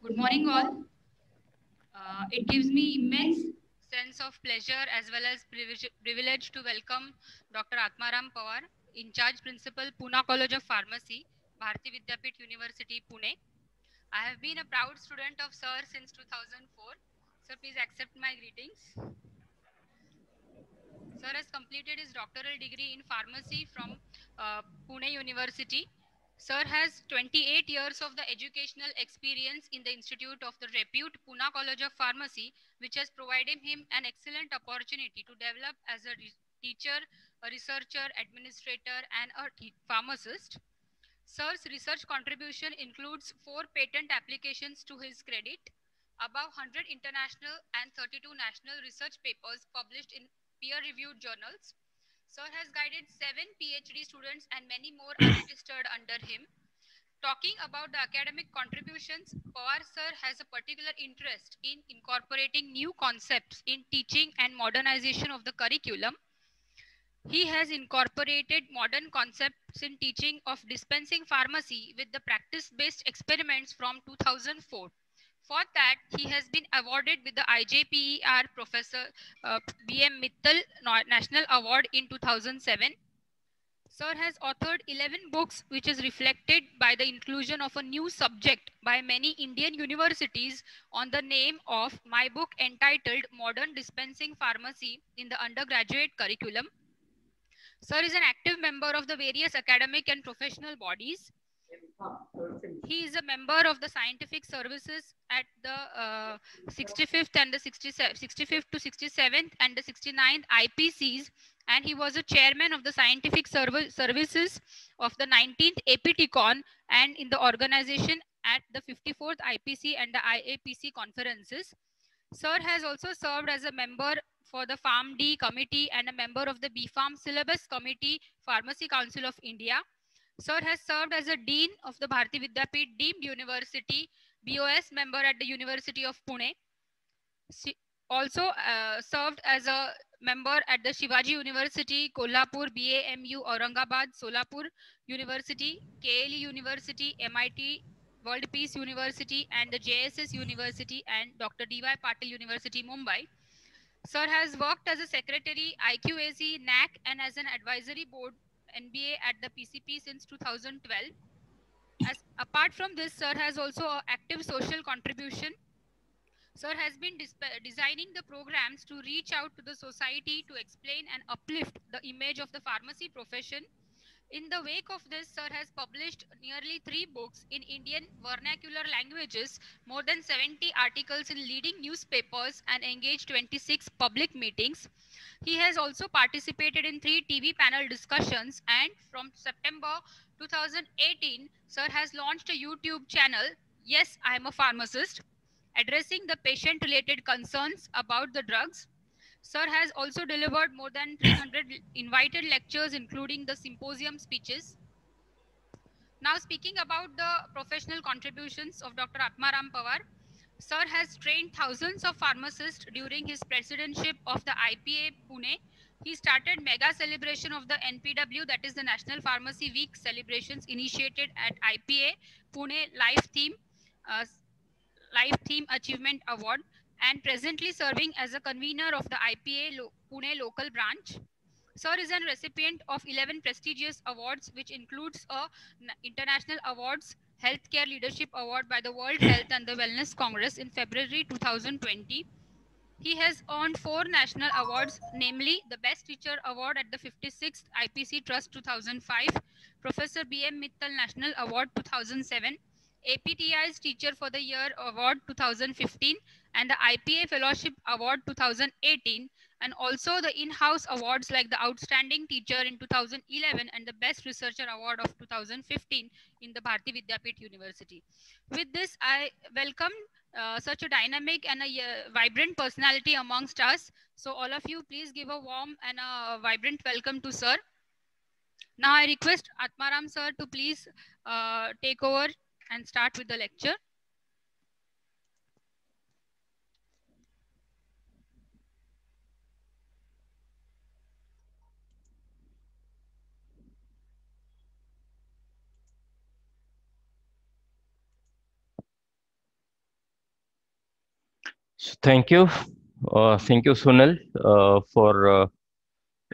Good morning, all. Uh, it gives me immense sense of pleasure as well as privilege to welcome Dr. Atmaram Pawar, in charge principal, Pune College of Pharmacy, Bharati Vidyapit University, Pune. I have been a proud student of Sir since 2004. Sir, please accept my greetings. Sir has completed his doctoral degree in pharmacy from uh, Pune University Sir has 28 years of the educational experience in the Institute of the repute Pune College of Pharmacy, which has provided him an excellent opportunity to develop as a teacher, a researcher, administrator, and a pharmacist. Sir's research contribution includes four patent applications to his credit, above 100 international and 32 national research papers published in peer-reviewed journals, Sir has guided seven PhD students and many more are registered under him. Talking about the academic contributions, Pawar sir has a particular interest in incorporating new concepts in teaching and modernization of the curriculum. He has incorporated modern concepts in teaching of dispensing pharmacy with the practice-based experiments from 2004. For that, he has been awarded with the IJPER Professor uh, B.M. Mittal National Award in 2007. Sir has authored 11 books, which is reflected by the inclusion of a new subject by many Indian universities on the name of my book entitled Modern Dispensing Pharmacy in the undergraduate curriculum. Sir is an active member of the various academic and professional bodies. He is a member of the scientific services at the uh, 65th and the 65th to 67th and the 69th IPCs, and he was a chairman of the scientific serv services of the 19th APTCon and in the organization at the 54th IPC and the IAPC conferences. Sir has also served as a member for the Farm D committee and a member of the B Farm syllabus committee, Pharmacy Council of India. Sir has served as a Dean of the Bharati Vidyapeet Deemed University BOS member at the University of Pune. She also uh, served as a member at the Shivaji University, Kolhapur, BAMU, Aurangabad, Solapur University, KLE University, MIT, World Peace University, and the JSS University and Dr. D.Y. Patil University, Mumbai. Sir has worked as a secretary, IQAC, NAC, and as an advisory board MBA at the PCP since 2012. As apart from this, sir has also active social contribution. Sir has been designing the programs to reach out to the society to explain and uplift the image of the pharmacy profession in the wake of this, Sir has published nearly three books in Indian vernacular languages, more than 70 articles in leading newspapers, and engaged 26 public meetings. He has also participated in three TV panel discussions, and from September 2018, Sir has launched a YouTube channel, Yes, I am a Pharmacist, addressing the patient related concerns about the drugs Sir has also delivered more than 300 invited lectures, including the symposium speeches. Now, speaking about the professional contributions of Dr. Atmaram Pawar, Sir has trained thousands of pharmacists during his presidency of the IPA Pune. He started mega celebration of the NPW, that is the National Pharmacy Week celebrations initiated at IPA Pune Life Theme, uh, Life Theme Achievement Award and presently serving as a convener of the IPA Lo Pune local branch. Sir is a recipient of 11 prestigious awards, which includes a international awards healthcare leadership award by the World Health and the Wellness Congress in February 2020. He has earned four national awards, namely the Best Teacher Award at the 56th IPC Trust 2005, Professor B.M. Mittal National Award 2007, APTI's Teacher for the Year Award 2015, and the IPA Fellowship Award 2018, and also the in-house awards like the Outstanding Teacher in 2011 and the Best Researcher Award of 2015 in the Bharati Vidyapit University. With this, I welcome uh, such a dynamic and a uh, vibrant personality amongst us. So all of you, please give a warm and a vibrant welcome to sir. Now I request Atmaram sir to please uh, take over and start with the lecture. So thank you. Uh, thank you, Sunil, uh, for uh,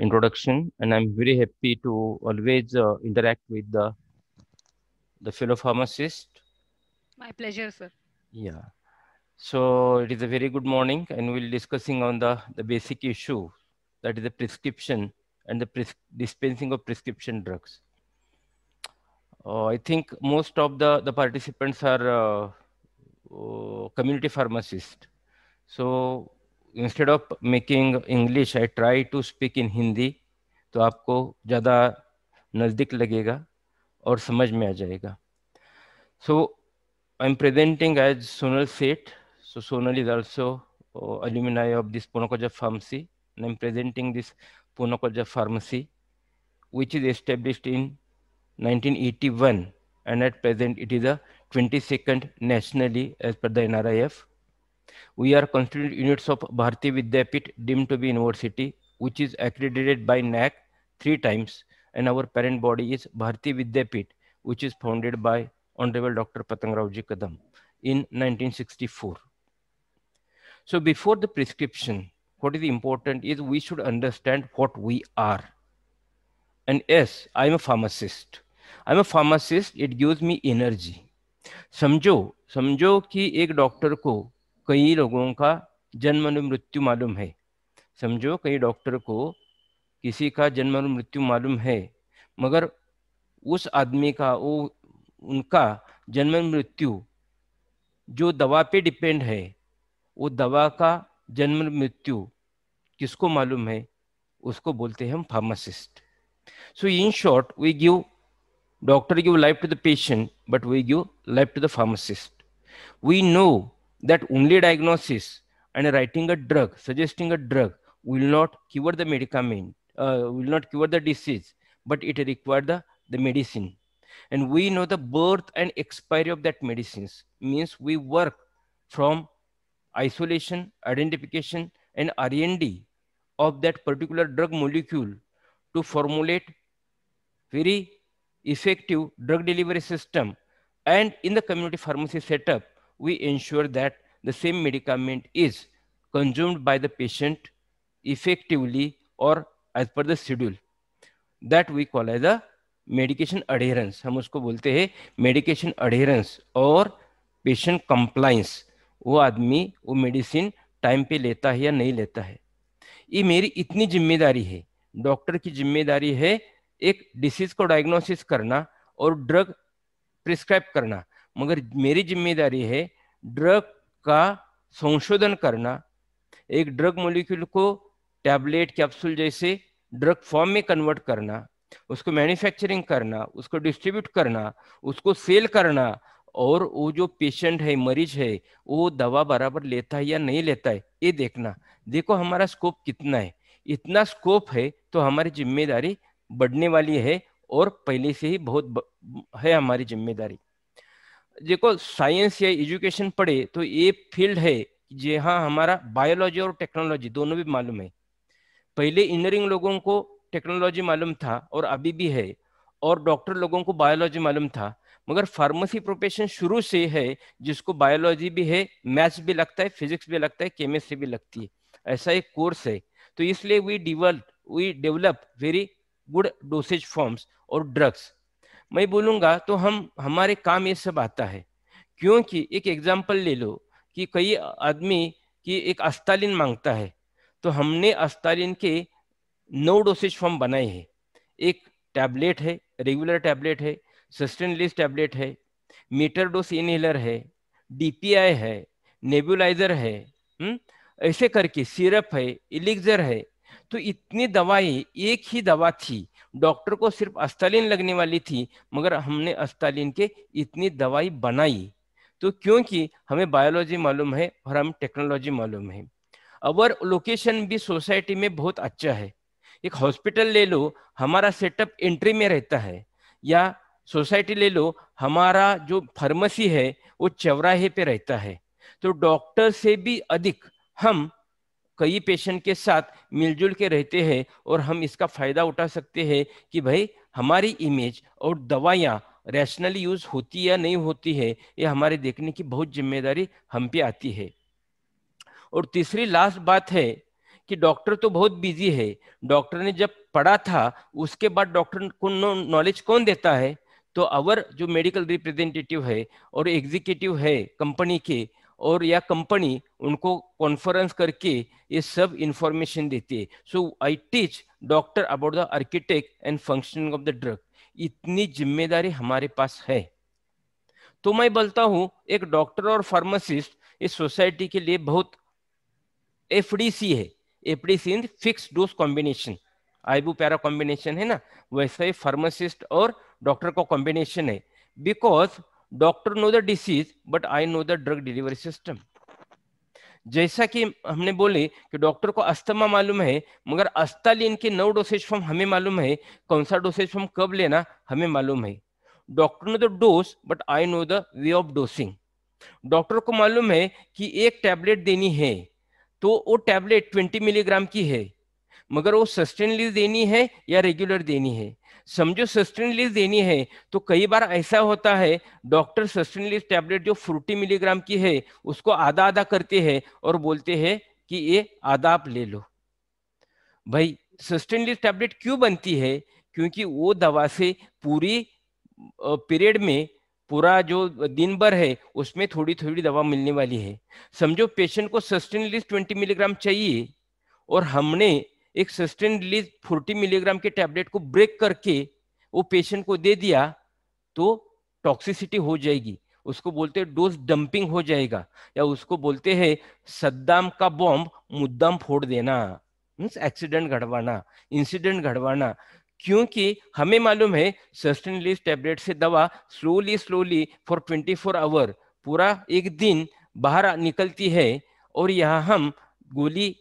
introduction. And I'm very happy to always uh, interact with the, the fellow pharmacist. My pleasure, sir. Yeah. So it is a very good morning and we'll discussing on the, the basic issue that is the prescription and the pres dispensing of prescription drugs. Uh, I think most of the, the participants are uh, community pharmacists so instead of making English I try to speak in Hindi तो आपको ज़्यादा नज़दीक लगेगा और समझ में आ जाएगा so I am presenting as Sonal Seth so Sonal is also alumni of this पुनकोजा pharmacy I am presenting this पुनकोजा pharmacy which is establish in nineteen eighty one and at present it is at twenty second nationally as per the N I R F We are constituent units of Bharati Vidyapit deemed to be university, which is accredited by NAC three times, and our parent body is Bharati Vidyapit, which is founded by Honorable Dr. Patangrauji Kadam in 1964. So before the prescription, what is important is we should understand what we are. And yes, I'm a pharmacist. I'm a pharmacist, it gives me energy. समझो समझो कि एक doctor को कई लोगों का जन्म मृत्यु मालूम है समझो कई डॉक्टर को किसी का जन्म मृत्यु मालूम है मगर उस आदमी का वो उनका जन्म मृत्यु जो दवा पे डिपेंड है वो दवा का जन्म मृत्यु किसको मालूम है उसको बोलते हैं हम pharmacist so in short we give doctor give life to the patient but we give life to the pharmacist we know that only diagnosis and writing a drug, suggesting a drug will not cure the medicament, uh, will not cure the disease, but it require the, the medicine. And we know the birth and expiry of that medicines means we work from isolation, identification, and R&D of that particular drug molecule to formulate very effective drug delivery system and in the community pharmacy setup we ensure that the same medicament is consumed by the patient effectively और as per the schedule that we call as a medication adherence हम उसको बोलते हैं medication अडेयरेंस और patient compliance वो आदमी वो medicine time पे लेता है या नहीं लेता है ये मेरी इतनी जिम्मेदारी है डॉक्टर की जिम्मेदारी है एक डिसीज को डायग्नोसिस करना और ड्रग प्रिस्क्राइब करना मगर मेरी जिम्मेदारी है ड्रग का संशोधन करना एक ड्रग मोलिक्यूल को टैबलेट कैप्सूल जैसे ड्रग फॉर्म में कन्वर्ट करना उसको मैन्युफैक्चरिंग करना उसको डिस्ट्रीब्यूट करना उसको सेल करना और वो जो पेशेंट है मरीज है वो दवा बराबर लेता है या नहीं लेता है ये देखना देखो हमारा स्कोप कितना है इतना स्कोप है तो हमारी जिम्मेदारी बढ़ने वाली है और पहले से ही बहुत है हमारी जिम्मेदारी देखो साइंस या एजुकेशन पढ़े तो ये फील्ड है जहाँ हमारा बायोलॉजी और टेक्नोलॉजी दोनों भी मालूम है पहले इंजीनियरिंग लोगों को टेक्नोलॉजी मालूम था और अभी भी है और डॉक्टर लोगों को बायोलॉजी मालूम था मगर फार्मेसी प्रोफेशन शुरू से है जिसको बायोलॉजी भी है मैथ्स भी लगता है फिजिक्स भी लगता है केमिस्ट्री भी लगती है ऐसा एक कोर्स है तो इसलिए we develop we develop very good dosage forms और ड्रग्स मैं बोलूँगा तो हम हमारे काम ये सब आता है क्योंकि एक एग्जाम्पल ले लो कि कई आदमी की एक अस्तालिन मांगता है तो हमने अस्तालिन के नौ डोसेज फॉर्म बनाए हैं एक टैबलेट है रेगुलर टैबलेट है सस्टेनलेस टैबलेट है मीटर डोस इनहेलर है डीपीआई है नेबुलाइजर है हुँ? हम्म, ऐसे करके सिरप है इलिक्जर है तो इतनी दवाएं एक ही दवा थी डॉक्टर को सिर्फ अस्तालीन लगने वाली थी मगर हमने अस्तालीन के इतनी दवाई बनाई तो क्योंकि हमें बायोलॉजी मालूम है और हम टेक्नोलॉजी मालूम है अवर लोकेशन भी सोसाइटी में बहुत अच्छा है एक हॉस्पिटल ले लो हमारा सेटअप एंट्री में रहता है या सोसाइटी ले लो हमारा जो फार्मेसी है वो चौराहे पे रहता है तो डॉक्टर से भी अधिक हम कई पेशेंट के साथ मिलजुल के रहते हैं और हम इसका फायदा उठा सकते हैं कि भाई हमारी इमेज और दवाइयाँ रैशनली यूज होती या नहीं होती है ये हमारे देखने की बहुत जिम्मेदारी हम पे आती है और तीसरी लास्ट बात है कि डॉक्टर तो बहुत बिजी है डॉक्टर ने जब पढ़ा था उसके बाद डॉक्टर को नॉलेज कौन देता है तो अवर जो मेडिकल रिप्रेजेंटेटिव है और एग्जीक्यूटिव है कंपनी के और या कंपनी उनको कॉन्फ्रेंस करके ये सब इंफॉर्मेशन देती है so I teach doctor about the architect and functioning of the drug इतनी जिम्मेदारी हमारे पास है तो मैं बोलता हूं एक डॉक्टर और फार्मासिस्ट इस सोसाइटी के लिए बहुत एफ है F D in fix dose combination आईबू पैरा कॉम्बिनेशन है ना वैसे ही फार्मासिस्ट और डॉक्टर का कॉम्बिनेशन है because doctor know the disease but I know the drug delivery system जैसा कि हमने बोले कि डॉक्टर को अस्थमा मालूम है मगर अस्तालिन के नौ डोसेज फॉर्म हमें मालूम है कौन सा डोसेज फॉर्म कब लेना हमें मालूम है doctor know the dose but I know the way of dosing doctor को मालूम है कि एक टैबलेट देनी है तो वो टैबलेट 20 मिलीग्राम की है मगर वो सस्टेनली देनी है या रेगुलर देनी है समझो सस्टेनलिस देनी है तो कई बार ऐसा होता है डॉक्टर सस्टेनलिस टैबलेट जो 40 मिलीग्राम की है उसको आधा आधा करते हैं और बोलते हैं कि ये आधा आप ले लो भाई सस्टेनलिस टैबलेट क्यों बनती है क्योंकि वो दवा से पूरी पीरियड में पूरा जो दिन भर है उसमें थोड़ी थोड़ी दवा मिलने वाली है समझो पेशेंट को सस्टेनलिस ट्वेंटी मिलीग्राम चाहिए और हमने एक सस्टेन रिलीज 40 मिलीग्राम के टैबलेट को ब्रेक करके वो पेशेंट को दे दिया तो टॉक्सिसिटी हो जाएगी उसको बोलते हैं डोज डंपिंग हो जाएगा या उसको बोलते हैं सद्दाम का बॉम्ब मुद्दम फोड़ देना मीन्स एक्सीडेंट घड़वाना इंसिडेंट घड़वाना क्योंकि हमें मालूम है सस्टेन रिलीज टैबलेट से दवा slowly slowly for four hour पूरा एक दिन बाहर निकलती है और यहाँ हम गोली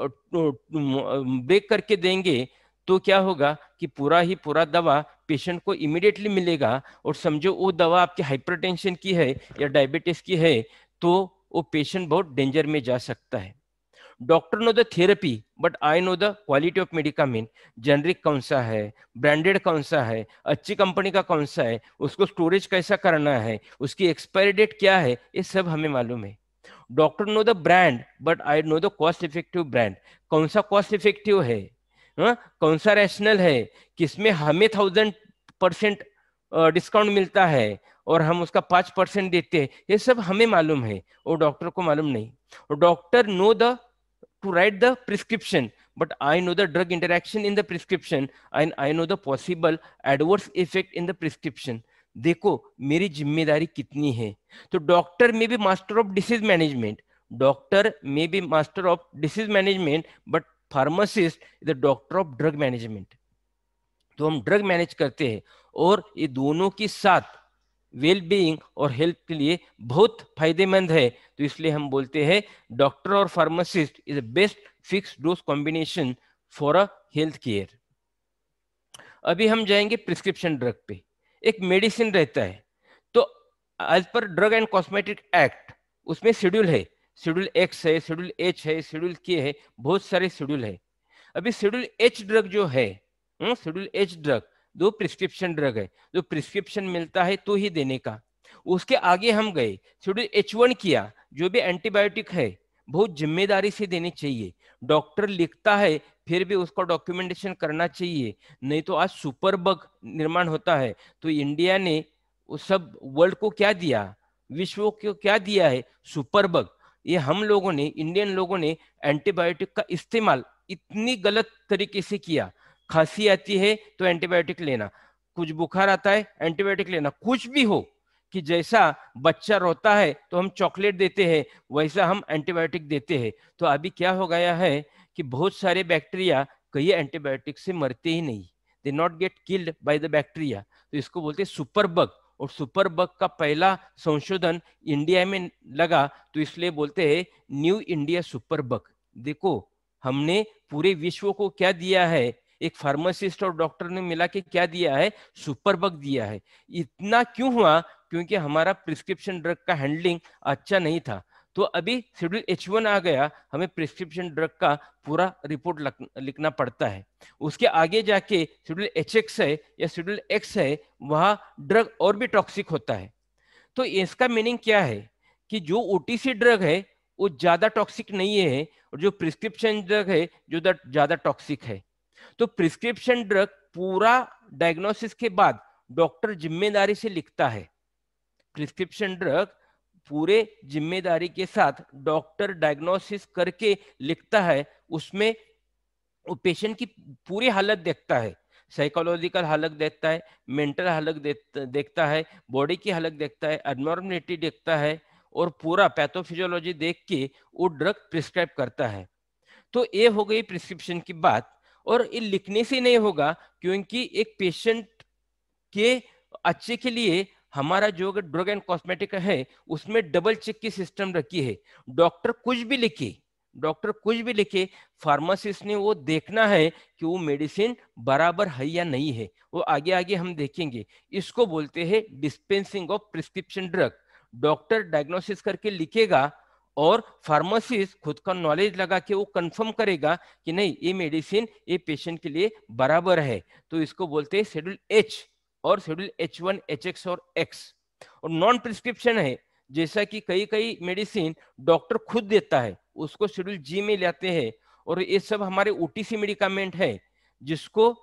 तो, बेक करके देंगे तो क्या होगा कि पूरा ही पूरा दवा पेशेंट को इमिडिएटली मिलेगा और समझो वो दवा आपके हाइपरटेंशन की है या डायबिटीज की है तो वो पेशेंट बहुत डेंजर में जा सकता है doctor know the therapy but I know the quality of medicament generic कौन सा है ब्रांडेड कौन सा है अच्छी कंपनी का कौन सा है उसको स्टोरेज कैसा करना है उसकी एक्सपायरी डेट क्या है ये सब हमें मालूम है doctor know the brand but I know the cost effective brand कौन सा कॉस्ट इफेक्टिव है हा? कौन सा रैशनल है किसमें हमें थाउजेंड परसेंट डिस्काउंट मिलता है और हम उसका पांच परसेंट देते हैं ये सब हमें मालूम है और डॉक्टर को मालूम नहीं और doctor know the to write the prescription but I know the drug interaction in the prescription and I know the possible adverse effect in the prescription देखो मेरी जिम्मेदारी कितनी है तो डॉक्टर में भी master of disease management doctor में भी master of disease management but pharmacist the doctor of drug management तो हम ड्रग मैनेज करते हैं और ये दोनों के साथ वेल बीइंग और हेल्थ के लिए बहुत फायदेमंद है तो इसलिए हम बोलते हैं डॉक्टर और pharmacist is a best fix dose combination for a health care अभी हम जाएंगे प्रिस्क्रिप्शन ड्रग पे एक मेडिसिन रहता है तो as per drug and cosmetic act उसमें शेड्यूल है शेड्यूल एक्स है शेड्यूल एच है शेड्यूल के है बहुत सारे शेड्यूल है अभी शेड्यूल एच ड्रग जो है शेड्यूल एच ड्रग दो प्रिस्क्रिप्शन ड्रग है जो प्रिस्क्रिप्शन मिलता है तो ही देने का उसके आगे हम गए शेड्यूल एच वन किया जो भी एंटीबायोटिक है बहुत जिम्मेदारी से देनी चाहिए डॉक्टर लिखता है फिर भी उसको डॉक्यूमेंटेशन करना चाहिए नहीं तो आज सुपर बग निर्माण होता है तो इंडिया ने उस सब वर्ल्ड को क्या दिया विश्व को क्या दिया है सुपर बग ये हम लोगों ने इंडियन लोगों ने एंटीबायोटिक का इस्तेमाल इतनी गलत तरीके से किया खांसी आती है तो एंटीबायोटिक लेना कुछ बुखार आता है एंटीबायोटिक लेना कुछ भी हो कि जैसा बच्चा रोता है तो हम चॉकलेट देते हैं वैसा हम एंटीबायोटिक देते हैं तो अभी क्या हो गया है कि बहुत सारे बैक्टीरिया कई एंटीबायोटिक से मरते ही नहीं they not get killed by the bacteria तो इसको बोलते हैं सुपर बग और सुपर बग का पहला संशोधन इंडिया में लगा तो इसलिए बोलते हैं न्यू इंडिया सुपर बग देखो हमने पूरे विश्व को क्या दिया है एक फार्मासिस्ट और डॉक्टर ने मिला के क्या दिया है सुपर बग दिया है इतना क्यों हुआ क्योंकि हमारा प्रिस्क्रिप्शन ड्रग का हैंडलिंग अच्छा नहीं था तो अभी शेड्यूल एच वन आ गया हमें प्रिस्क्रिप्शन ड्रग का पूरा रिपोर्ट लिखना पड़ता है उसके आगे जाके शेड्यूल एच एक्स है या शेड्यूल एक्स है वहाँ ड्रग और भी टॉक्सिक होता है तो इसका मीनिंग क्या है कि जो ओ ड्रग है वो ज़्यादा टॉक्सिक नहीं है और जो प्रिस्क्रिप्शन ड्रग है जो ज़्यादा टॉक्सिक है तो प्रिस्क्रिप्शन ड्रग पूरा डायग्नोसिस के बाद डॉक्टर जिम्मेदारी से लिखता है प्रिस्क्रिप्शन ड्रग पूरे जिम्मेदारी के साथ डॉक्टर डायग्नोसिस करके लिखता है उसमें वो पेशेंट की पूरी हालत देखता है साइकोलॉजिकल हालत देखता है मेंटल हालत देखता है बॉडी की हालत देखता है अनॉर्मलिटी देखता है और पूरा पैथोफिजियोलॉजी देख के वो ड्रग प्रिस्क्राइब करता है तो ये हो गई प्रिस्क्रिप्शन की बात और ये लिखने से नहीं होगा क्योंकि एक पेशेंट के अच्छे के लिए हमारा जो ड्रग एंड कॉस्मेटिक है उसमें डबल चेक की सिस्टम रखी है डॉक्टर कुछ भी लिखे डॉक्टर कुछ भी लिखे फार्मासिस्ट ने वो देखना है कि वो मेडिसिन बराबर है या नहीं है वो आगे आगे हम देखेंगे इसको बोलते हैं dispensing of prescription drug doctor diagnosis करके लिखेगा और फार्मासिस्ट खुद का नॉलेज लगा के वो कंफर्म करेगा कि नहीं ये मेडिसिन ये पेशेंट के लिए बराबर है तो इसको बोलते हैं शेड्यूल एच और schedule H one H X और एक्स और नॉन प्रिस्क्रिप्शन है जैसा कि कई कई मेडिसिन डॉक्टर खुद देता है उसको शेड्यूल जी में लाते हैं और ये सब हमारे ओटीसी मेडिकामेंट है जिसको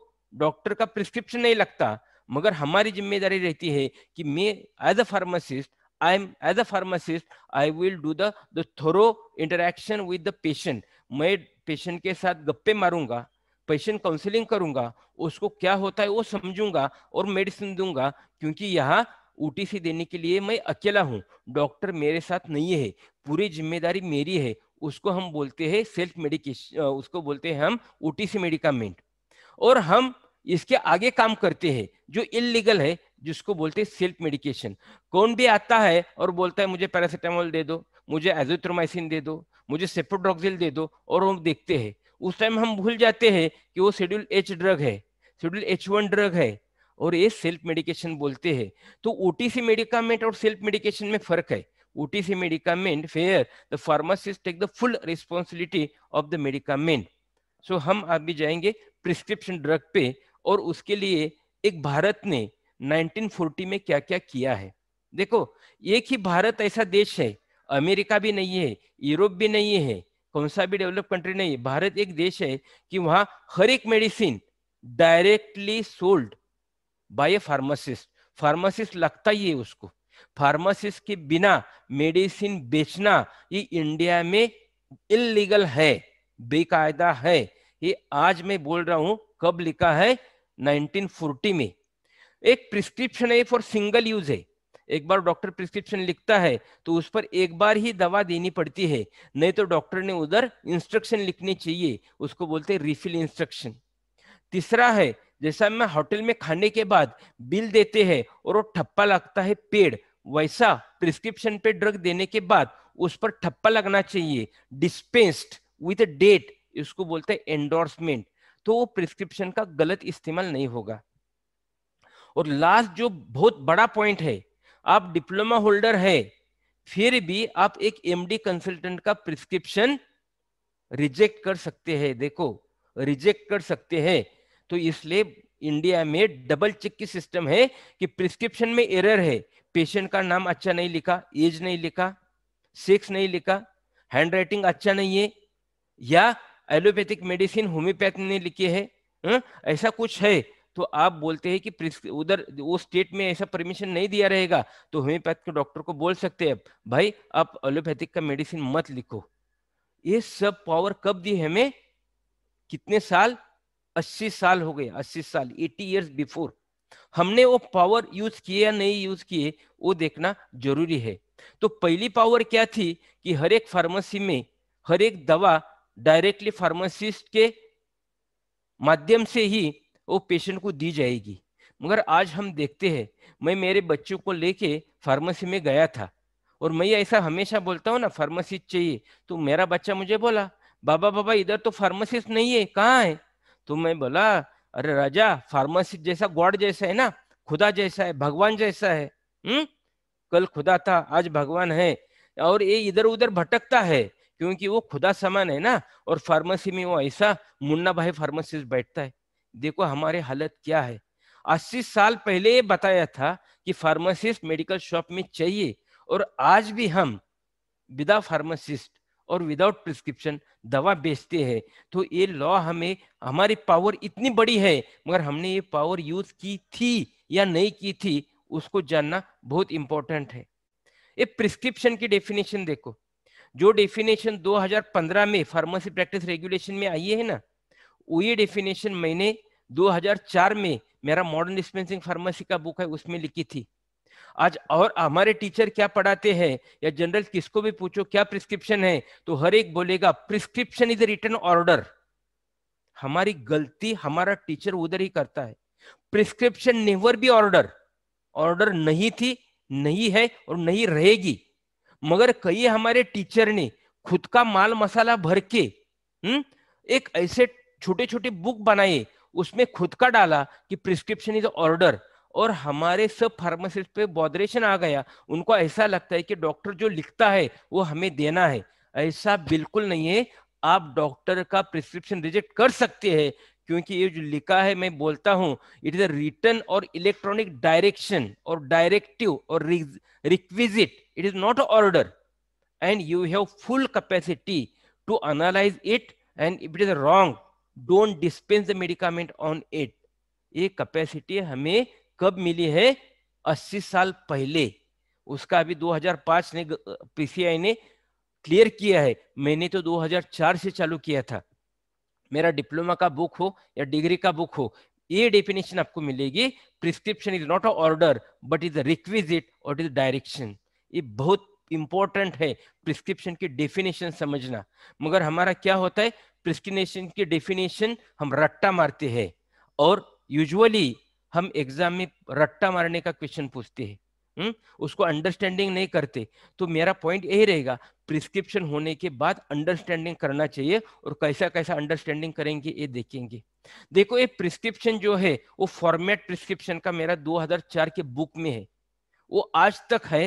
डॉक्टर का प्रिस्क्रिप्शन नहीं लगता मगर हमारी जिम्मेदारी रहती है कि मैं as a pharmacist I am as a pharmacist I will do the thorough interaction with the patient मैं पेशेंट के साथ गप्पे मारूंगा पेशेंट काउंसिलिंग करूंगा उसको क्या होता है वो समझूंगा और मेडिसिन दूंगा क्योंकि यहाँ ओटीसी देने के लिए मैं अकेला हूँ डॉक्टर मेरे साथ नहीं है पूरी जिम्मेदारी मेरी है उसको हम बोलते हैं सेल्फ मेडिकेशन उसको बोलते हैं हम ओटीसी मेडिकामेंट और हम इसके आगे काम करते हैं जो इलीगल है जिसको बोलते हैं सेल्फ मेडिकेशन कौन भी आता है और बोलता है मुझे पैरासीटामोल दे दो मुझे एजोथ्रोमाइसिन दे दो मुझे सेप्रोड्रॉक्सिल दे दो और हम देखते हैं उस टाइम हम भूल जाते हैं कि वो शेड्यूल एच ड्रग है शेड्यूल एच वन ड्रग है और ये सेल्फ मेडिकेशन बोलते हैं तो ओटीसी मेडिकामेंट और सेल्फ मेडिकेशन में फर्क है OTC medicament fair the pharmacist take the full responsibility of the medicament so हम भी जाएंगे प्रिस्क्रिप्शन ड्रग पे और उसके लिए एक भारत ने 1940 में क्या क्या किया है देखो एक ही भारत ऐसा देश है अमेरिका भी नहीं है यूरोप भी नहीं है कौन सा भी डेवलप कंट्री नहीं भारत एक देश है कि वहां हर एक medicine directly sold by a pharmacist pharmacist लगता ही है उसको फार्मासिस्ट के बिना मेडिसिन बेचना ये इंडिया में इलीगल है बेकायदा है ये आज मैं बोल रहा हूं कब लिखा है 1940 में एक प्रिस्क्रिप्शन है फॉर सिंगल यूज है एक बार डॉक्टर प्रिस्क्रिप्शन लिखता है तो उस पर एक बार ही दवा देनी पड़ती है नहीं तो डॉक्टर ने उधर इंस्ट्रक्शन लिखनी चाहिए उसको बोलते हैं रिफिल इंस्ट्रक्शन तीसरा है जैसा मैं होटल में खाने के बाद बिल देते हैं और वो ठप्पा लगता है पेड़ वैसा प्रिस्क्रिप्शन पे ड्रग देने के बाद उस पर ठप्पा लगना चाहिए डिस्पेंस्ड विथ डेट इसको बोलते हैं एंडोर्समेंट तो वो प्रिस्क्रिप्शन का गलत इस्तेमाल नहीं होगा और लास्ट जो बहुत बड़ा पॉइंट है आप डिप्लोमा होल्डर है फिर भी आप एक एमडी कंसल्टेंट का प्रिस्क्रिप्शन रिजेक्ट कर सकते हैं देखो रिजेक्ट कर सकते हैं तो इसलिए इंडिया में डबल चेक की सिस्टम है कि प्रिस्क्रिप्शन में एरर है पेशेंट का नाम अच्छा नहीं लिखा एज नहीं लिखा सेक्स नहीं लिखा हैंड राइटिंग अच्छा नहीं है या एलोपैथिक मेडिसिन होम्योपैथी ने लिखी है हाँ? ऐसा कुछ है तो आप बोलते हैं कि उधर वो स्टेट में ऐसा परमिशन नहीं दिया रहेगा तो होम्योपैथ के डॉक्टर को बोल सकते हैं भाई आप एलोपैथिक का मेडिसिन मत लिखो ये सब पावर कब दी हमें कितने साल 80 साल हो गए 80 साल 80 इयर्स बिफोर हमने वो पावर यूज किए या नहीं यूज किए वो देखना जरूरी है तो पहली पावर क्या थी कि हर एक फार्मेसी में हर एक दवा डायरेक्टली फार्मासिस्ट के माध्यम से ही वो पेशेंट को दी जाएगी मगर आज हम देखते हैं मैं मेरे बच्चों को लेके फार्मेसी में गया था और मैं ऐसा हमेशा बोलता हूँ ना फार्मेसी चाहिए तो मेरा बच्चा मुझे बोला बाबा बाबा इधर तो फार्मासिस्ट नहीं है कहाँ है तो मैं बोला अरे राजा फार्मासिस्ट जैसा गॉड जैसा है ना खुदा जैसा है भगवान जैसा है हम्म कल खुदा था आज भगवान है और ये इधर उधर भटकता है क्योंकि वो खुदा समान है ना और फार्मेसी में वो ऐसा मुन्ना भाई फार्मासिस्ट बैठता है देखो हमारे हालत क्या है अस्सी साल पहले ये बताया था कि फार्मासिस्ट मेडिकल शॉप में चाहिए और आज भी हम विदा फार्मासिस्ट और विदाउट प्रिस्क्रिप्शन दवा बेचते हैं तो ये लॉ हमें हमारी पावर इतनी बड़ी है मगर हमने ये पावर यूज की थी या नहीं की थी उसको जानना बहुत इंपॉर्टेंट है ये प्रिस्क्रिप्शन की डेफिनेशन देखो जो डेफिनेशन 2015 में फार्मेसी प्रैक्टिस रेगुलेशन में आई है ना ये डेफिनेशन मैंने 2004 में मेरा मॉडर्न डिस्पेंसिंग फार्मेसी का बुक है उसमें लिखी थी आज और हमारे टीचर क्या पढ़ाते हैं या जनरल किसको भी पूछो क्या प्रिस्क्रिप्शन है तो हर एक बोलेगा प्रिस्क्रिप्शन इज रिटर्न ऑर्डर हमारी गलती हमारा टीचर उधर ही करता है prescription never be order order नहीं थी नहीं है और नहीं रहेगी मगर कई हमारे टीचर ने खुद का माल मसाला भर के हम्म एक ऐसे छोटे छोटे बुक बनाए उसमें खुद का डाला कि प्रिस्क्रिप्शन इज ऑर्डर और हमारे सब फार्मासिस्ट पे बॉदरेशन आ गया उनको ऐसा लगता है कि डॉक्टर जो लिखता है वो हमें देना है ऐसा बिल्कुल नहीं है आप डॉक्टर का प्रिस्क्रिप्शन रिजेक्ट कर सकते हैं क्योंकि ये जो लिखा है मैं बोलता हूँ इट इज अ रिटर्न और इलेक्ट्रॉनिक डायरेक्शन और डायरेक्टिव और requisite it is not order and you have full capacity to analyse it and if it is wrong don't dispense the medicament on it ये capacity हमें कब मिली है 80 साल पहले उसका अभी 2005 ने पीसीआई ने क्लियर किया है मैंने तो 2004 से चालू किया था मेरा डिप्लोमा का बुक हो या डिग्री का बुक हो ये डेफिनेशन आपको मिलेगी prescription is not a order but is a requisite और इज डायरेक्शन ये बहुत इंपॉर्टेंट है प्रिस्क्रिप्शन की डेफिनेशन समझना मगर हमारा क्या होता है प्रिस्टिनेशन की डेफिनेशन हम रट्टा मारते हैं और यूजुअली हम एग्जाम में रट्टा मारने का क्वेश्चन पूछते हैं हुँ? हम्म? उसको अंडरस्टैंडिंग नहीं करते तो मेरा पॉइंट यही रहेगा प्रिस्क्रिप्शन होने के बाद अंडरस्टैंडिंग करना चाहिए और कैसा कैसा अंडरस्टैंडिंग करेंगे ये देखेंगे देखो ये प्रिस्क्रिप्शन जो है वो फॉर्मेट प्रिस्क्रिप्शन का मेरा 2004 के बुक में है वो आज तक है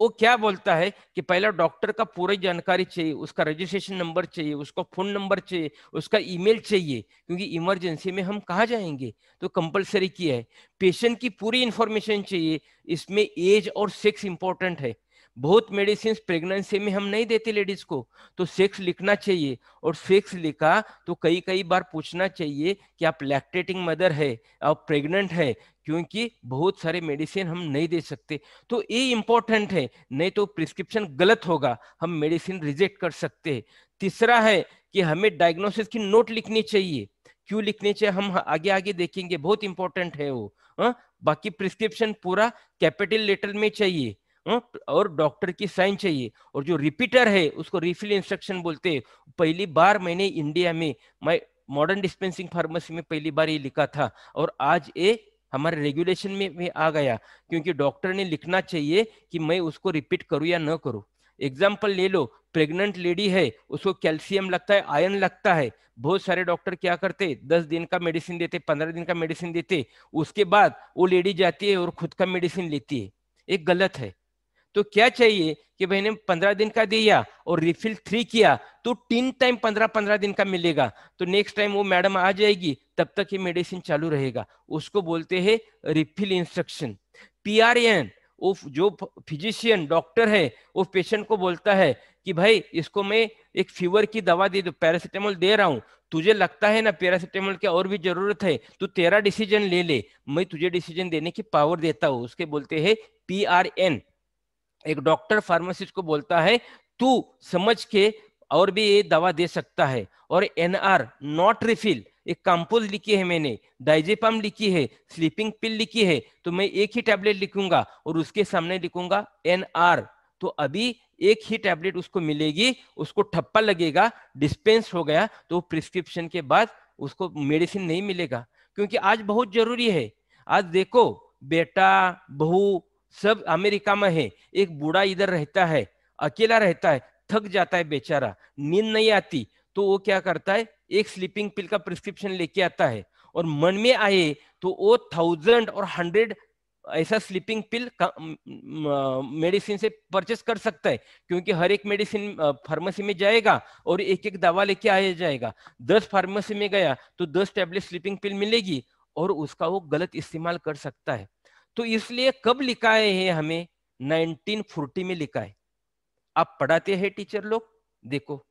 वो क्या बोलता है कि पहला डॉक्टर का पूरी जानकारी चाहिए उसका रजिस्ट्रेशन नंबर चाहिए उसका फोन नंबर चाहिए उसका ईमेल चाहिए क्योंकि इमरजेंसी में हम कहाँ जाएंगे तो कंपलसरी किया है पेशेंट की पूरी इंफॉर्मेशन चाहिए इसमें एज और सेक्स इंपॉर्टेंट है बहुत मेडिसिन प्रेगनेंसी में हम नहीं देते लेडीज को तो सेक्स लिखना चाहिए और सेक्स लिखा तो कई कई बार पूछना चाहिए कि आप लैक्टेटिंग मदर है आप प्रेग्नेंट है क्योंकि बहुत सारे मेडिसिन हम नहीं दे सकते तो ये इम्पोर्टेंट है नहीं तो प्रिस्क्रिप्शन गलत होगा हम मेडिसिन रिजेक्ट कर सकते हैं तीसरा है कि हमें डायग्नोसिस की नोट लिखनी चाहिए क्यों लिखनी चाहिए हम आगे आगे देखेंगे बहुत इंपॉर्टेंट है वो आ? हाँ? बाकी प्रिस्क्रिप्शन पूरा कैपिटल लेटर में चाहिए हाँ, और डॉक्टर की साइन चाहिए और जो रिपीटर है उसको रिफिल इंस्ट्रक्शन बोलते हैं पहली बार मैंने इंडिया में मैं मॉडर्न डिस्पेंसिंग फार्मेसी में पहली बार ये लिखा था और आज ये हमारे रेगुलेशन में भी आ गया क्योंकि डॉक्टर ने लिखना चाहिए कि मैं उसको रिपीट करूँ या न करूँ एग्जाम्पल ले लो प्रेग्नेंट लेडी है उसको कैल्शियम लगता है आयरन लगता है बहुत सारे डॉक्टर क्या करते दस दिन का मेडिसिन देते पंद्रह दिन का मेडिसिन देते उसके बाद वो लेडी जाती है और खुद का मेडिसिन लेती है एक गलत है तो क्या चाहिए कि भाई ने पंद्रह दिन का दिया और रिफिल थ्री किया तो तीन टाइम पंद्रह पंद्रह दिन का मिलेगा तो नेक्स्ट टाइम वो मैडम आ जाएगी तब तक ये मेडिसिन चालू रहेगा उसको बोलते हैं refill instruction P R N वो जो फिजिशियन डॉक्टर है वो पेशेंट को बोलता है कि भाई इसको मैं एक फीवर की दवा दे दो पैरासिटामोल दे रहा हूँ तुझे लगता है ना पैरासिटामोल की और भी जरूरत है तू तो तेरा डिसीजन ले ले मैं तुझे डिसीजन देने की पावर देता हूँ उसके बोलते हैं पी आर एन एक डॉक्टर फार्मासिस्ट को बोलता है तू समझ के और भी ये दवा दे सकता है और एनआर नॉट रिफिल एक कंपोज लिखी है मैंने डाइजेपाम लिखी है स्लीपिंग पिल लिखी है तो मैं एक ही टैबलेट लिखूंगा और उसके सामने लिखूंगा एनआर तो अभी एक ही टैबलेट उसको मिलेगी उसको ठप्पा लगेगा डिस्पेंस हो गया तो प्रिस्क्रिप्शन के बाद उसको मेडिसिन नहीं मिलेगा क्योंकि आज बहुत जरूरी है आज देखो बेटा बहू सब अमेरिका में है एक बूढ़ा इधर रहता है अकेला रहता है थक जाता है बेचारा नींद नहीं आती तो वो क्या करता है एक स्लीपिंग पिल का प्रिस्क्रिप्शन लेके आता है और मन में आए तो वो थाउजेंड और हंड्रेड ऐसा स्लीपिंग पिल मेडिसिन से परचेस कर सकता है क्योंकि हर एक मेडिसिन फार्मेसी में जाएगा और एक एक दवा लेके आया जाएगा दस फार्मेसी में गया तो दस टेबलेट स्लीपिंग पिल मिलेगी और उसका वो गलत इस्तेमाल कर सकता है तो इसलिए कब लिखा है हमें 1940 में लिखा है आप पढ़ाते हैं टीचर लोग देखो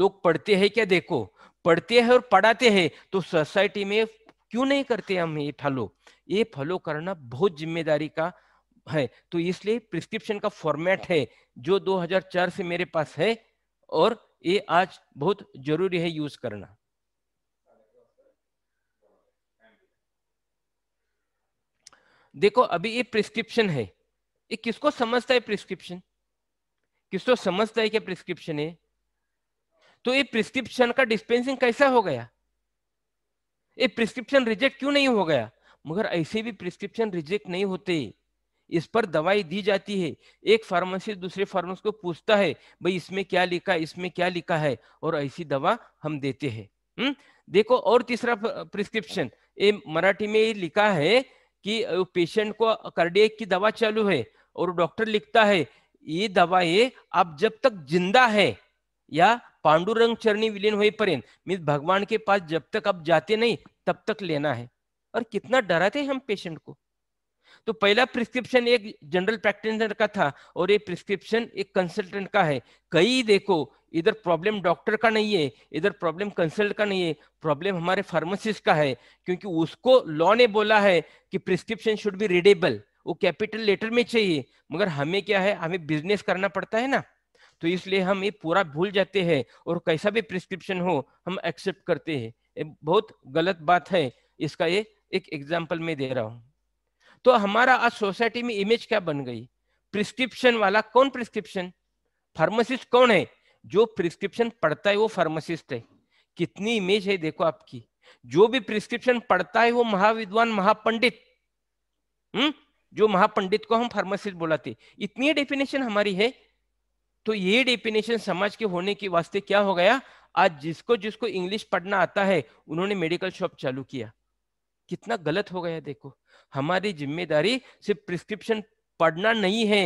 लोग पढ़ते हैं क्या देखो पढ़ते हैं और पढ़ाते हैं तो सोसाइटी में क्यों नहीं करते हम ये फॉलो ये फॉलो करना बहुत जिम्मेदारी का है तो इसलिए प्रिस्क्रिप्शन का फॉर्मेट है जो 2004 से मेरे पास है और ये आज बहुत जरूरी है यूज करना देखो अभी ये प्रिस्क्रिप्शन है ये किसको समझता है प्रिस्क्रिप्शन किसको समझता है क्या प्रिस्क्रिप्शन है तो ये प्रिस्क्रिप्शन का डिस्पेंसिंग कैसा हो गया ये प्रिस्क्रिप्शन रिजेक्ट क्यों नहीं हो गया मगर ऐसे भी प्रिस्क्रिप्शन रिजेक्ट नहीं होते इस पर दवाई दी जाती है एक फार्मासिस्ट दूसरे फार्मासिस्ट को पूछता है भाई इसमें क्या लिखा है इसमें क्या लिखा है और ऐसी दवा हम देते हैं हम्म? देखो और तीसरा प्रिस्क्रिप्शन ये मराठी में लिखा है कि पेशेंट को कार्डियक की दवा चालू है और डॉक्टर लिखता है ये दवाएं आप जब तक जिंदा है या पांडुरंग चरणी विलीन हुई पर मीन भगवान के पास जब तक आप जाते नहीं तब तक लेना है और कितना डराते हैं हम पेशेंट को तो पहला प्रिस्क्रिप्शन एक जनरल प्रैक्टिशनर का था और ये प्रिस्क्रिप्शन एक कंसल्टेंट का है कई देखो इधर प्रॉब्लम डॉक्टर का नहीं है इधर प्रॉब्लम कंसल्ट का नहीं है प्रॉब्लम हमारे फार्मासिस्ट का है क्योंकि उसको लॉ ने बोला है कि प्रिस्क्रिप्शन शुड बी रीडेबल वो कैपिटल लेटर में चाहिए मगर हमें क्या है हमें बिजनेस करना पड़ता है ना तो इसलिए हम ये पूरा भूल जाते हैं और कैसा भी प्रिस्क्रिप्शन हो हम एक्सेप्ट करते हैं बहुत गलत बात है इसका ये एक एग्जाम्पल मैं दे रहा हूँ तो हमारा आज सोसाइटी में इमेज क्या बन गई प्रिस्क्रिप्शन वाला कौन प्रिस्क्रिप्शन फार्मासिस्ट कौन है जो प्रिस्क्रिप्शन पढ़ता है वो फार्मासिस्ट है कितनी इमेज है देखो आपकी जो भी प्रिस्क्रिप्शन पढ़ता है वो महाविद्वान महापंडित हम्म जो महापंडित को हम फार्मासिस्ट बोलाते इतनी डेफिनेशन हमारी है तो ये डेफिनेशन समाज के होने के वास्ते क्या हो गया आज जिसको जिसको इंग्लिश पढ़ना आता है उन्होंने मेडिकल शॉप चालू किया कितना गलत हो गया देखो हमारी जिम्मेदारी सिर्फ प्रिस्क्रिप्शन पढ़ना नहीं है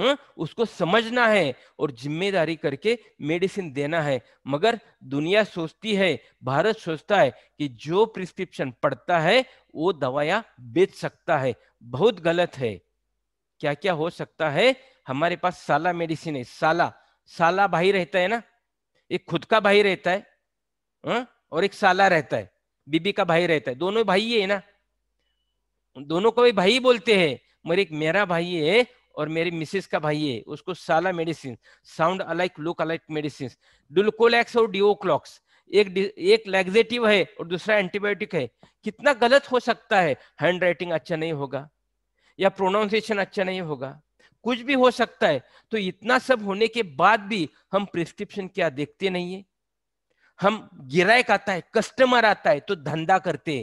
हुँ? उसको समझना है और जिम्मेदारी करके मेडिसिन देना है मगर दुनिया सोचती है भारत सोचता है कि जो प्रिस्क्रिप्शन पढ़ता है वो दवाया बेच सकता है बहुत गलत है क्या क्या हो सकता है हमारे पास साला मेडिसिन है साला साला भाई रहता है ना एक खुद का भाई रहता है हुँ? और एक साला रहता है बीबी का भाई रहता है दोनों भाई है ना दोनों को भी भाई बोलते हैं मेरे एक मेरा भाई है और मेरी मिसेस का भाई है उसको साला medicine sound alike look alike medicine Dulcolax और डिओक्लॉक्स एक एक लैग्जेटिव है और दूसरा एंटीबायोटिक है कितना गलत हो सकता है हैंड राइटिंग अच्छा नहीं होगा या प्रोनाउंसिएशन अच्छा नहीं होगा कुछ भी हो सकता है तो इतना सब होने के बाद भी हम प्रिस्क्रिप्शन क्या देखते नहीं है हम गिराक आता है कस्टमर आता है तो धंधा करते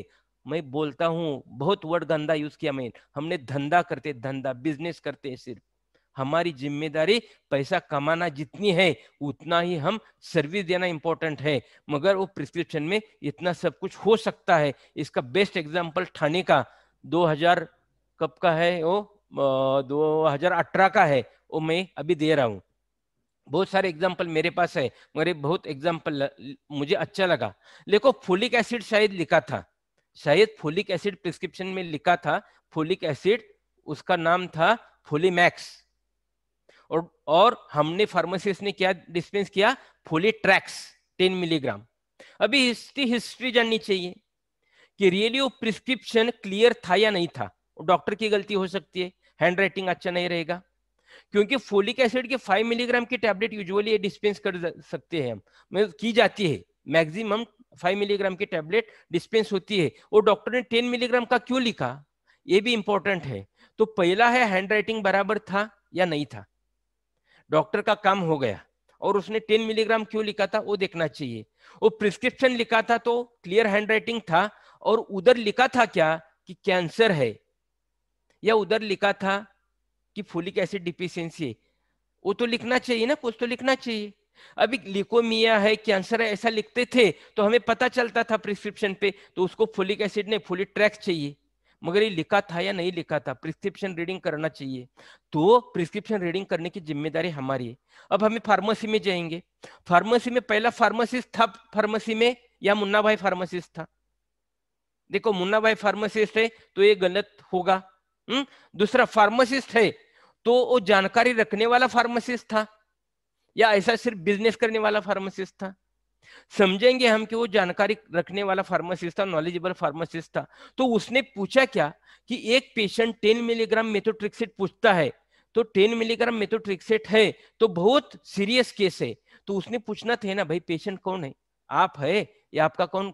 मैं बोलता हूँ बहुत वर्ड गंदा यूज किया मैं हमने धंधा करते धंधा बिजनेस करते हैं सिर्फ हमारी जिम्मेदारी पैसा कमाना जितनी है उतना ही हम सर्विस देना इंपॉर्टेंट है मगर वो प्रिस्क्रिप्शन में इतना सब कुछ हो सकता है इसका बेस्ट एग्जाम्पल ठाणे का 2000 कब का है वो दो का है वो मैं अभी दे रहा हूँ बहुत सारे एग्जाम्पल मेरे पास है मेरे बहुत एग्जाम्पल मुझे अच्छा लगा देखो फोलिक एसिड शायद लिखा था शायद फोलिक एसिड प्रिस्क्रिप्शन में लिखा था फोलिक एसिड उसका नाम था फोलीमैक्स और और हमने फार्मासिस्ट ने क्या डिस्पेंस किया फोली ट्रैक्स टेन मिलीग्राम अभी हिस्ट्री हिस्ट्री जाननी चाहिए कि रियली वो प्रिस्क्रिप्शन क्लियर था या नहीं था डॉक्टर की गलती हो सकती है हैंड अच्छा नहीं रहेगा क्योंकि फोलिक एसिड के 5 मिलीग्राम की टैबलेट यूजुअली डिस्पेंस कर सकते हैं हम मतलब की जाती है मैक्सिमम 5 मिलीग्राम की टैबलेट डिस्पेंस होती है और डॉक्टर ने 10 मिलीग्राम का क्यों लिखा ये भी इंपॉर्टेंट है तो पहला है हैंड राइटिंग बराबर था या नहीं था डॉक्टर का काम हो गया और उसने 10 मिलीग्राम क्यों लिखा था वो देखना चाहिए वो प्रिस्क्रिप्शन लिखा था तो क्लियर हैंड था और उधर लिखा था क्या कि कैंसर है या उधर लिखा था कि फोलिक एसिड डिफिशियंसी है वो तो लिखना चाहिए ना कुछ तो लिखना चाहिए अभी लिकोमिया है कैंसर है ऐसा लिखते थे तो हमें पता चलता था प्रिस्क्रिप्शन पे तो उसको फोलिक एसिड नहीं फोलिक ट्रैक्स चाहिए मगर ये लिखा था या नहीं लिखा था प्रिस्क्रिप्शन रीडिंग करना चाहिए तो प्रिस्क्रिप्शन रीडिंग करने की जिम्मेदारी हमारी है अब हमें फार्मेसी में जाएंगे फार्मेसी में पहला फार्मासिस्ट था फार्मेसी में या मुन्ना भाई फार्मासिस्ट था देखो मुन्ना भाई फार्मासिस्ट है तो ये गलत होगा हम्म, दूसरा फार्मासिस्ट है तो वो जानकारी रखने वाला फार्मासिस्ट था या ऐसा सिर्फ बिजनेस करने वाला फार्मासिस्ट था समझेंगे हम कि वो जानकारी रखने वाला फार्मासिस्ट था नॉलेजेबल फार्मासिस्ट था तो उसने पूछा क्या कि एक पेशेंट टेन मिलीग्राम मेथोट्रिक्सेट पूछता है तो टेन मिलीग्राम मेथोट्रिक्सेट है तो बहुत सीरियस केस है तो उसने पूछना थे ना भाई पेशेंट कौन है आप है या आपका कौन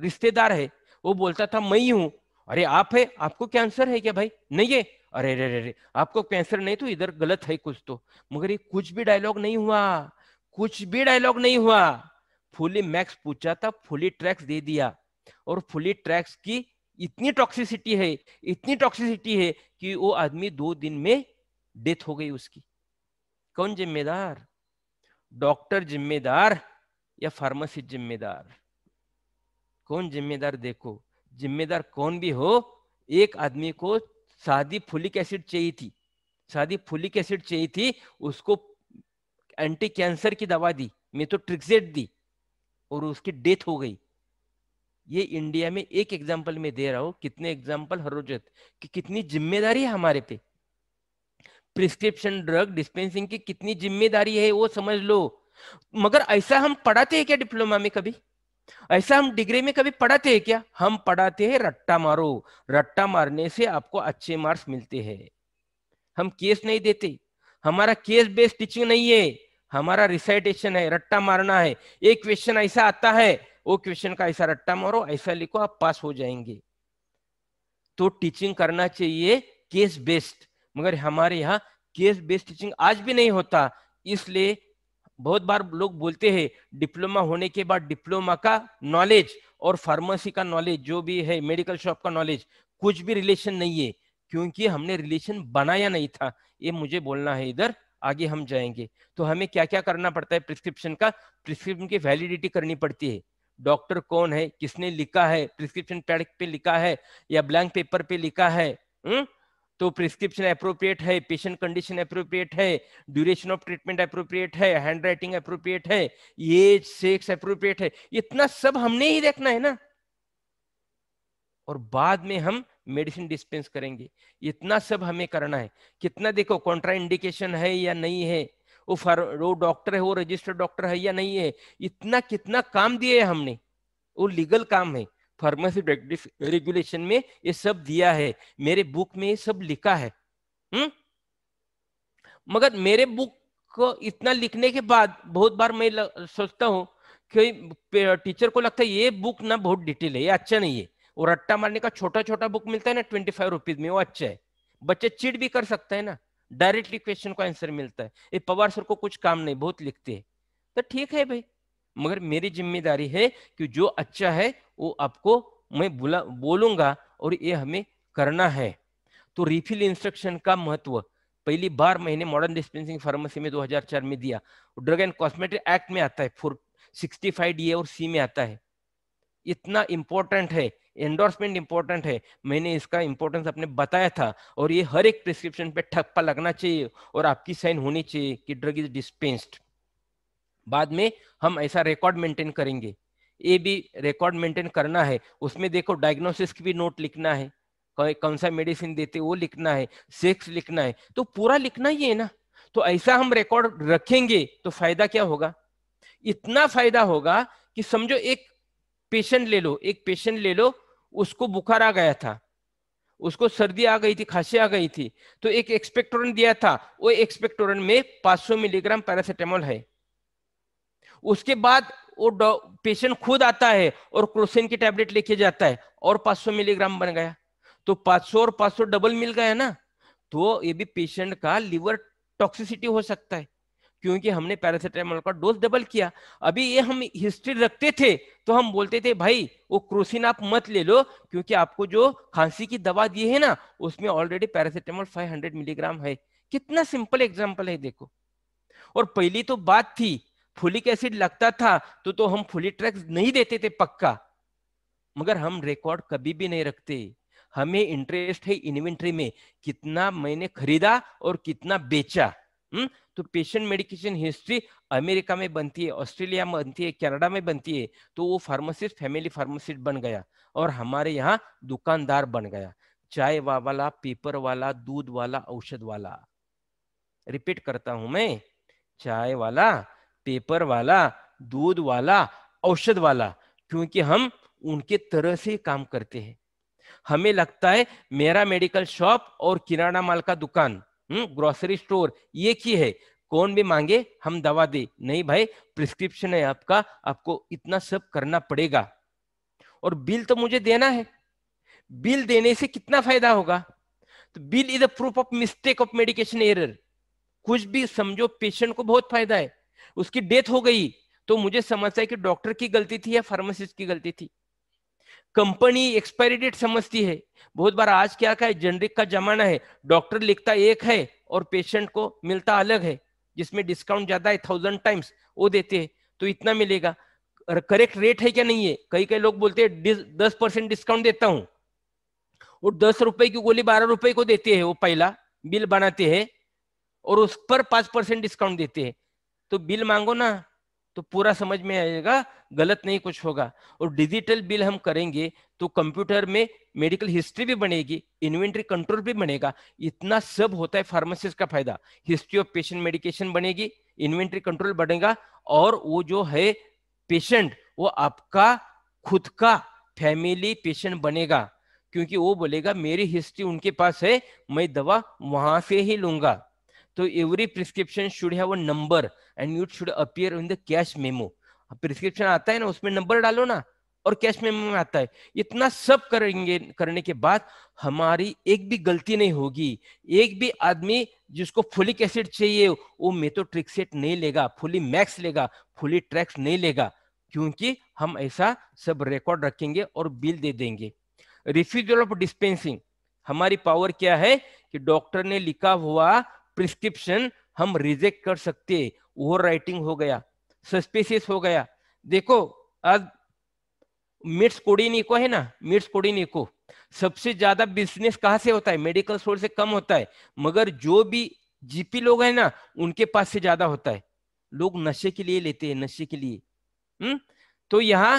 रिश्तेदार है वो बोलता था मैं ही हूं अरे आप है आपको कैंसर है क्या भाई नहीं है अरे अरे अरे आपको कैंसर नहीं तो इधर गलत है कुछ तो मगर ये कुछ भी डायलॉग नहीं हुआ कुछ भी डायलॉग नहीं हुआ फुली मैक्स पूछा था फुली ट्रैक्स दे दिया और फुली ट्रैक्स की इतनी टॉक्सिसिटी है इतनी टॉक्सिसिटी है कि वो आदमी दो दिन में डेथ हो गई उसकी कौन जिम्मेदार डॉक्टर जिम्मेदार या फार्मासिस्ट जिम्मेदार कौन जिम्मेदार देखो जिम्मेदार कौन भी हो एक आदमी को सादी फुलिक एसिड चाहिए थी सादी फुलिक एसिड चाहिए थी उसको एंटी कैंसर की दवा दी मैं तो ट्रिक्सेट दी और उसकी डेथ हो गई ये इंडिया में एक एग्जाम्पल में दे रहा हूं कितने एग्जाम्पल हर रोज कि कितनी जिम्मेदारी है हमारे पे प्रिस्क्रिप्शन ड्रग डिस्पेंसिंग की कितनी जिम्मेदारी है वो समझ लो मगर ऐसा हम पढ़ाते हैं क्या डिप्लोमा में कभी ऐसा हम डिग्री में कभी पढ़ाते हैं क्या हम पढ़ाते हैं रट्टा मारो रट्टा मारने से आपको अच्छे मार्क्स मिलते हैं हम केस नहीं देते हमारा केस बेस्ड टीचिंग नहीं है हमारा रिसाइटेशन है रट्टा मारना है एक क्वेश्चन ऐसा आता है वो क्वेश्चन का ऐसा रट्टा मारो ऐसा लिखो आप पास हो जाएंगे तो टीचिंग करना चाहिए केस बेस्ड मगर हमारे यहाँ केस बेस्ड टीचिंग आज भी नहीं होता इसलिए बहुत बार लोग बोलते हैं डिप्लोमा होने के बाद डिप्लोमा का नॉलेज और फार्मेसी का नॉलेज जो भी है मेडिकल शॉप का नॉलेज कुछ भी रिलेशन नहीं है क्योंकि हमने रिलेशन बनाया नहीं था ये मुझे बोलना है इधर आगे हम जाएंगे तो हमें क्या क्या करना पड़ता है प्रिस्क्रिप्शन का प्रिस्क्रिप्शन की वैलिडिटी करनी पड़ती है डॉक्टर कौन है किसने लिखा है प्रिस्क्रिप्शन पैड पे लिखा है या ब्लैंक पेपर पे लिखा है हुँ? हम्म? तो प्रिस्क्रिप्शन अप्रोप्रिएट है पेशेंट कंडीशन अप्रोप्रिएट है ड्यूरेशन ऑफ ट्रीटमेंट अप्रोप्रिएट है हैंड राइटिंग अप्रोप्रिएट है एज सेक्स अप्रोप्रिएट है इतना सब हमने ही देखना है ना और बाद में हम मेडिसिन डिस्पेंस करेंगे इतना सब हमें करना है कितना देखो कॉन्ट्रा इंडिकेशन है या नहीं है वो फर वो डॉक्टर है वो रजिस्टर्ड डॉक्टर है या नहीं है इतना कितना काम दिए है हमने वो लीगल काम है फार्मेसी प्रैक्टिस रेगुलेशन में ये सब दिया है मेरे बुक में ये सब लिखा है हम्म मगर मेरे बुक को इतना लिखने के बाद बहुत बार मैं सोचता हूँ कि टीचर को लगता है ये बुक ना बहुत डिटेल है ये अच्छा नहीं है वो रट्टा मारने का छोटा छोटा बुक मिलता है ना ट्वेंटी फाइव रुपीज में वो अच्छा है बच्चे चिट भी कर सकते हैं ना डायरेक्टली क्वेश्चन को आंसर मिलता है ये पवार सर को कुछ काम नहीं बहुत लिखते हैं तो ठीक है भाई मगर मेरी जिम्मेदारी है कि जो अच्छा है वो आपको मैं बुला बोलूंगा और ये हमें करना है तो रिफिल इंस्ट्रक्शन का महत्व पहली बार मैंने मॉडर्न डिस्पेंसिंग फार्मेसी में 2004 में दिया ड्रग एंड कॉस्मेटिक एक्ट में आता है फोर सिक्सटी और सी में आता है इतना इंपॉर्टेंट है एंडोर्समेंट इंपॉर्टेंट है मैंने इसका इंपॉर्टेंस अपने बताया था और ये हर एक प्रिस्क्रिप्शन पे ठप्पा लगना चाहिए और आपकी साइन होनी चाहिए कि ड्रग इज डिस्पेंस्ड बाद में हम ऐसा रिकॉर्ड मेंटेन करेंगे ये भी रिकॉर्ड मेंटेन करना है उसमें देखो डायग्नोसिस की भी नोट लिखना है कौन सा मेडिसिन देते वो लिखना है सेक्स लिखना है तो पूरा लिखना ही है ना तो ऐसा हम रिकॉर्ड रखेंगे तो फायदा क्या होगा इतना फायदा होगा कि समझो एक पेशेंट ले लो एक पेशेंट ले लो उसको बुखार आ गया था उसको सर्दी आ गई थी खांसी आ गई थी तो एक एक्सपेक्टोरेंट दिया था वो एक्सपेक्टोरेंट में 500 मिलीग्राम पैरासिटामोल है उसके बाद वो पेशेंट खुद आता है और क्रोसिन की टैबलेट लेके जाता है और 500 मिलीग्राम बन गया तो 500 और 500 डबल मिल गया ना तो ये भी पेशेंट का लिवर टॉक्सिसिटी हो सकता है क्योंकि हमने पैरासिटामोल का डोज डबल किया अभी ये हम हिस्ट्री रखते थे तो हम बोलते थे भाई वो क्रोसिन आप मत ले लो क्योंकि आपको जो खांसी की दवा दी है ना उसमें ऑलरेडी पैरासिटामोल 500 मिलीग्राम है कितना सिंपल एग्जाम्पल है देखो और पहली तो बात थी फुलिक एसिड लगता था तो तो हम फुलिट्रैक्स नहीं देते थे पक्का मगर हम रिकॉर्ड कभी भी नहीं रखते हमें इंटरेस्ट है इन्वेंट्री में कितना मैंने खरीदा और कितना बेचा हुँ? हम्म? तो पेशेंट मेडिकेशन हिस्ट्री अमेरिका में बनती है ऑस्ट्रेलिया में बनती है कनाडा में बनती है तो वो फार्मासिस्ट फैमिली फार्मासिस्ट बन गया और हमारे यहाँ दुकानदार बन गया चाय वा वाला पेपर वाला दूध वाला औषध वाला रिपीट करता हूं मैं चाय वाला पेपर वाला दूध वाला औषध वाला क्योंकि हम उनके तरह से काम करते हैं हमें लगता है मेरा मेडिकल शॉप और किराना माल का दुकान हम्म, ग्रोसरी स्टोर ये ही है कौन भी मांगे हम दवा दे नहीं भाई प्रिस्क्रिप्शन है आपका आपको इतना सब करना पड़ेगा और बिल तो मुझे देना है बिल देने से कितना फायदा होगा तो bill is a proof of mistake of medication error कुछ भी समझो पेशेंट को बहुत फायदा है उसकी डेथ हो गई तो मुझे समझता है कि डॉक्टर की गलती थी या फार्मासिस्ट की गलती थी कंपनी एक्सपायरी डेट समझती है बहुत बार आज क्या का है जेनरिक का जमाना है डॉक्टर लिखता एक है और पेशेंट को मिलता अलग है जिसमें डिस्काउंट ज्यादा है थाउजेंड टाइम्स वो देते हैं तो इतना मिलेगा करेक्ट रेट है क्या नहीं है कई कई लोग बोलते हैं दस परसेंट डिस्काउंट देता हूं और दस रुपए की गोली बारह रुपए को देते हैं वो पहला बिल बनाते हैं और उस पर पांच परसेंट डिस्काउंट देते हैं तो बिल मांगो ना तो पूरा समझ में आएगा गलत नहीं कुछ होगा और डिजिटल बिल हम करेंगे तो कंप्यूटर में मेडिकल हिस्ट्री भी बनेगी इन्वेंट्री कंट्रोल भी बनेगा इतना सब होता है फार्मासिस्ट का फायदा हिस्ट्री ऑफ पेशेंट मेडिकेशन बनेगी इन्वेंट्री कंट्रोल बनेगा और वो जो है पेशेंट वो आपका खुद का फैमिली पेशेंट बनेगा क्योंकि वो बोलेगा मेरी हिस्ट्री उनके पास है मैं दवा वहां से ही लूंगा तो एवरी प्रिस्क्रिप्शन शुड है number and you should appear in the cash memo prescription आता है ना उसमें नंबर डालो ना और कैश मेमो में आता है इतना सब करेंगे करने के बाद हमारी एक भी गलती नहीं होगी एक भी आदमी जिसको फुलिक एसिड चाहिए वो मेथोट्रिक्सेट तो नहीं लेगा फुली मैक्स लेगा फुली ट्रैक्स नहीं लेगा क्योंकि हम ऐसा सब रिकॉर्ड रखेंगे और बिल दे देंगे रिफ्यूजल ऑफ डिस्पेंसिंग हमारी पावर क्या है कि डॉक्टर ने लिखा हुआ प्रिस्क्रिप्शन हम रिजेक्ट कर सकते ओवर राइटिंग हो गया सस्पेसियस हो गया देखो आज मिट्स कोडिनी को है ना मिट्स कोडिनी को सबसे ज्यादा बिजनेस कहां से होता है मेडिकल स्टोर से कम होता है मगर जो भी जीपी लोग हैं ना उनके पास से ज्यादा होता है लोग नशे के लिए लेते हैं नशे के लिए हम्म तो यहाँ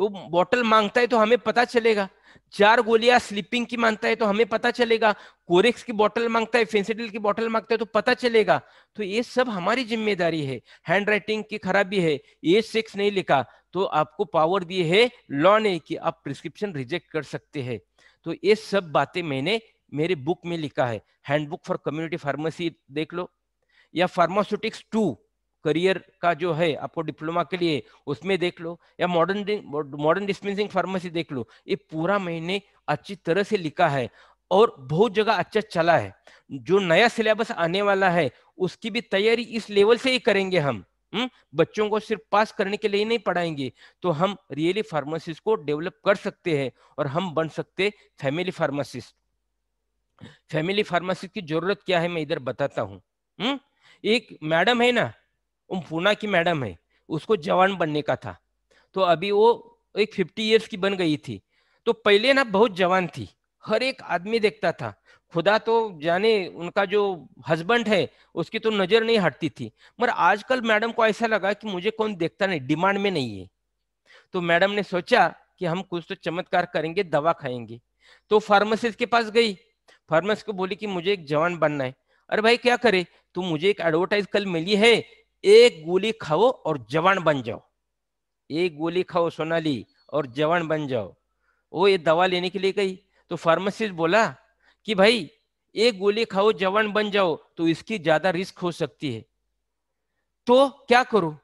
वो बॉटल मांगता है तो हमें पता चलेगा चार गोलियां स्लीपिंग की मांगता है तो हमें पता चलेगा कोरेक्स की बोतल मांगता है फेंसिडिल की बोतल मांगता है तो पता चलेगा तो ये सब हमारी जिम्मेदारी है हैंड राइटिंग की खराबी है ये सिक्स नहीं लिखा तो आपको पावर दिए है लॉ ने कि आप प्रिस्क्रिप्शन रिजेक्ट कर सकते हैं तो ये सब बातें मैंने मेरे बुक में लिखा है हैंडबुक फॉर कम्युनिटी फार्मेसी देख लो या फार्मास्यूटिक्स टू करियर का जो है आपको डिप्लोमा के लिए उसमें देख लो या मॉडर्न मॉडर्न डिस्पेंसिंग फार्मेसी देख लो ये पूरा महीने अच्छी तरह से लिखा है और बहुत जगह अच्छा चला है जो नया सिलेबस आने वाला है उसकी भी तैयारी इस लेवल से ही करेंगे हम हुँ? हम्म, बच्चों को सिर्फ पास करने के लिए ही नहीं पढ़ाएंगे तो हम रियली फार्मासिस्ट को डेवलप कर सकते हैं और हम बन सकते फैमिली फार्मासिस्ट फैमिली फार्मासिस्ट की जरूरत क्या है मैं इधर बताता हूँ हम्म, एक मैडम है ना पूना की मैडम है उसको जवान बनने का था तो अभी वो एक फिफ्टी ईयर्स की बन गई थी तो पहले ना बहुत जवान थी हर एक आदमी देखता था खुदा तो जाने उनका जो हस्बैंड है उसकी तो नजर नहीं हटती थी मगर आजकल मैडम को ऐसा लगा कि मुझे कौन देखता नहीं डिमांड में नहीं है तो मैडम ने सोचा कि हम कुछ तो चमत्कार करेंगे दवा खाएंगे तो फार्मासिस्ट के पास गई फार्मासिस्ट को बोली कि मुझे एक जवान बनना है अरे भाई क्या करे तुम मुझे एक एडवर्टाइज कल मिली है एक गोली खाओ और जवान बन जाओ एक गोली खाओ सोनाली और जवान बन जाओ वो ये दवा लेने के लिए गई तो फार्मासिस्ट बोला कि भाई एक गोली खाओ जवान बन जाओ तो इसकी ज्यादा रिस्क हो सकती है तो क्या करो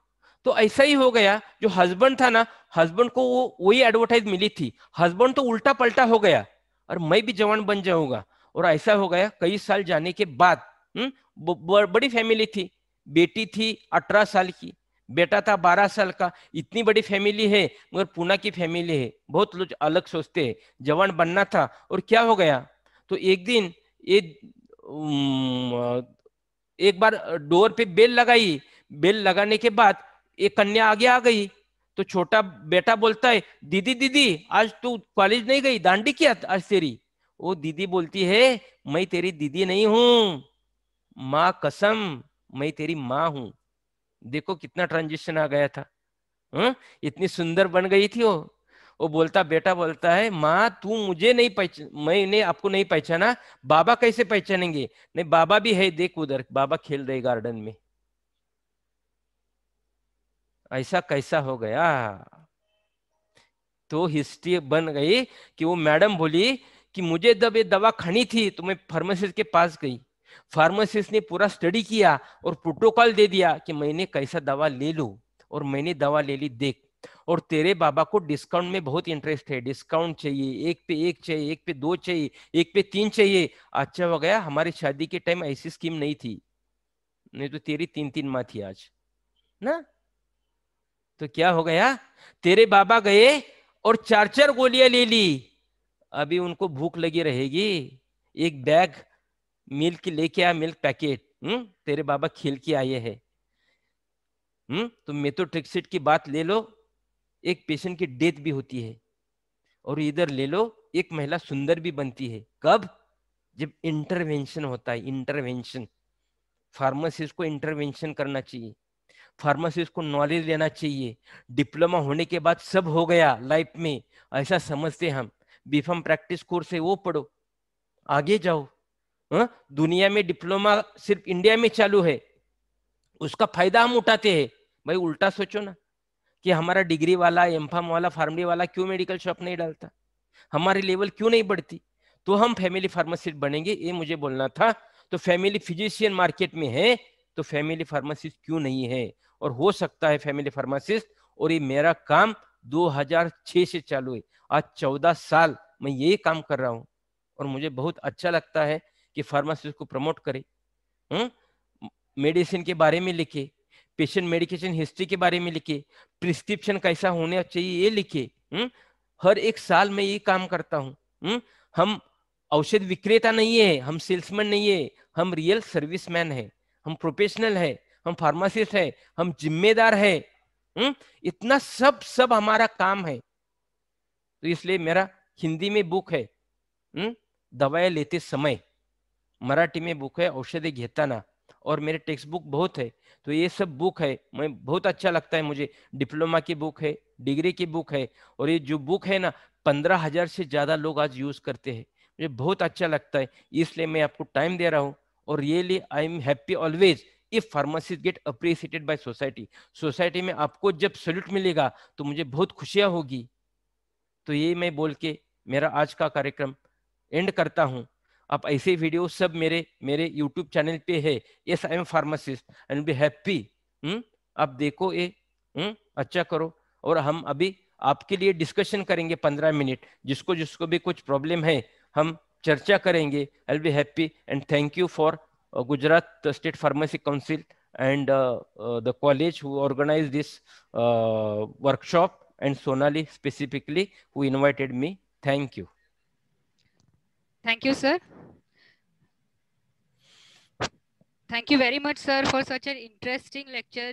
तो ऐसा ही हो गया जो हस्बैंड था ना हस्बैंड को वो वही एडवर्टाइज मिली थी हस्बैंड तो उल्टा पलटा हो गया और मैं भी जवान बन जाऊंगा और ऐसा हो गया कई साल जाने के बाद हम्म, बड़ी फैमिली थी बेटी थी अठारह साल की बेटा था बारह साल का इतनी बड़ी फैमिली है मगर पूना की फैमिली है बहुत लोग अलग सोचते हैं जवान बनना था और क्या हो गया तो एक दिन ये एक बार डोर पे बेल लगाई बेल लगाने के बाद एक कन्या आगे आ गई तो छोटा बेटा बोलता है दीदी दीदी आज तू कॉलेज नहीं गई दांडी किया आज तेरी वो दीदी बोलती है मैं तेरी दीदी नहीं हूं माँ कसम मैं तेरी माँ हूं देखो कितना ट्रांजिशन आ गया था हम्म इतनी सुंदर बन गई थी वो वो बोलता बेटा बोलता है माँ तू मुझे नहीं पहचान मैंने आपको नहीं पहचाना बाबा कैसे पहचानेंगे नहीं बाबा भी है देख उधर बाबा खेल रहे गार्डन में ऐसा कैसा हो गया तो हिस्ट्री बन गई कि वो मैडम बोली कि मुझे जब ये दवा खानी थी तो मैं फार्मासिस्ट के पास गई फार्मासिस्ट ने पूरा स्टडी किया और प्रोटोकॉल दे दिया कि मैंने कैसा दवा ले लू और मैंने दवा ले ली देख और तेरे बाबा को डिस्काउंट में बहुत इंटरेस्ट है डिस्काउंट चाहिए एक पे एक चाहिए एक पे दो चाहिए एक पे तीन चाहिए अच्छा हो गया हमारी शादी के टाइम ऐसी स्कीम नहीं थी नहीं तो तेरी तीन तीन माँ थी आज ना तो क्या हो गया तेरे बाबा गए और चार चार गोलियां ले ली अभी उनको भूख लगी रहेगी एक बैग मिल्क लेके आया मिल्क पैकेट हम्म तेरे बाबा खेल के आए है हम्म तो मेथोट्रिक्सिट की बात ले लो एक पेशेंट की डेथ भी होती है और इधर ले लो एक महिला सुंदर भी बनती है कब जब इंटरवेंशन होता है इंटरवेंशन फार्मासिस्ट को इंटरवेंशन करना चाहिए फार्मासिस्ट को नॉलेज लेना चाहिए डिप्लोमा होने के बाद सब हो गया लाइफ में ऐसा समझते हम बीफम प्रैक्टिस कोर्स है वो पढ़ो आगे जाओ हाँ? दुनिया में डिप्लोमा सिर्फ इंडिया में चालू है उसका फायदा हम उठाते हैं भाई उल्टा सोचो ना कि हमारा डिग्री वाला एम वाला फार्मी वाला क्यों मेडिकल शॉप नहीं डालता हमारी लेवल क्यों नहीं बढ़ती तो हम फैमिली फार्मासिस्ट बनेंगे ये मुझे बोलना था तो फैमिली फिजिशियन मार्केट में है तो फैमिली फार्मासिस्ट क्यों नहीं है और हो सकता है फैमिली फार्मासिस्ट और ये मेरा काम 2006 से चालू है आज 14 साल मैं ये काम कर रहा हूँ और मुझे बहुत अच्छा लगता है कि फार्मासिस्ट को प्रमोट करे मेडिसिन हम्म? के बारे में लिखे पेशेंट मेडिकेशन हिस्ट्री के बारे में लिखे प्रिस्क्रिप्शन कैसा होना चाहिए ये लिखे हुँ? हम्म? हर एक साल में ये काम करता हूँ हम्म? हम औषध विक्रेता नहीं है हम सेल्समैन नहीं है हम रियल सर्विसमैन है हम प्रोफेशनल है हम फार्मासिस्ट है हम जिम्मेदार है हुँ? इतना सब सब हमारा काम है तो इसलिए मेरा हिंदी में बुक है दवाएं लेते समय मराठी में बुक है औषधि घेताना और मेरे टेक्स्ट बुक बहुत है तो ये सब बुक है मैं बहुत अच्छा लगता है मुझे डिप्लोमा की बुक है डिग्री की बुक है और ये जो बुक है ना पंद्रह हजार से ज़्यादा लोग आज यूज़ करते हैं मुझे बहुत अच्छा लगता है इसलिए मैं आपको टाइम दे रहा हूँ और really I am happy always if pharmacist get appreciated by society society में आपको जब सल्यूट मिलेगा तो मुझे बहुत खुशियाँ होगी तो ये मैं बोल के मेरा आज का कार्यक्रम एंड करता हूँ आप ऐसे वीडियो सब मेरे मेरे यूट्यूब चैनल पे है yes I am pharmacist and be happy आप देखो ये हम्म? अच्छा करो और हम अभी आपके लिए डिस्कशन करेंगे पंद्रह मिनट जिसको जिसको भी कुछ प्रॉब्लम है हम चर्चा करेंगे I be happy and thank you for Gujarat state pharmacy council and the college who organise this workshop and Sonali specifically who invited me thank you thank you sir Thank you very much, sir, for such an interesting lecture.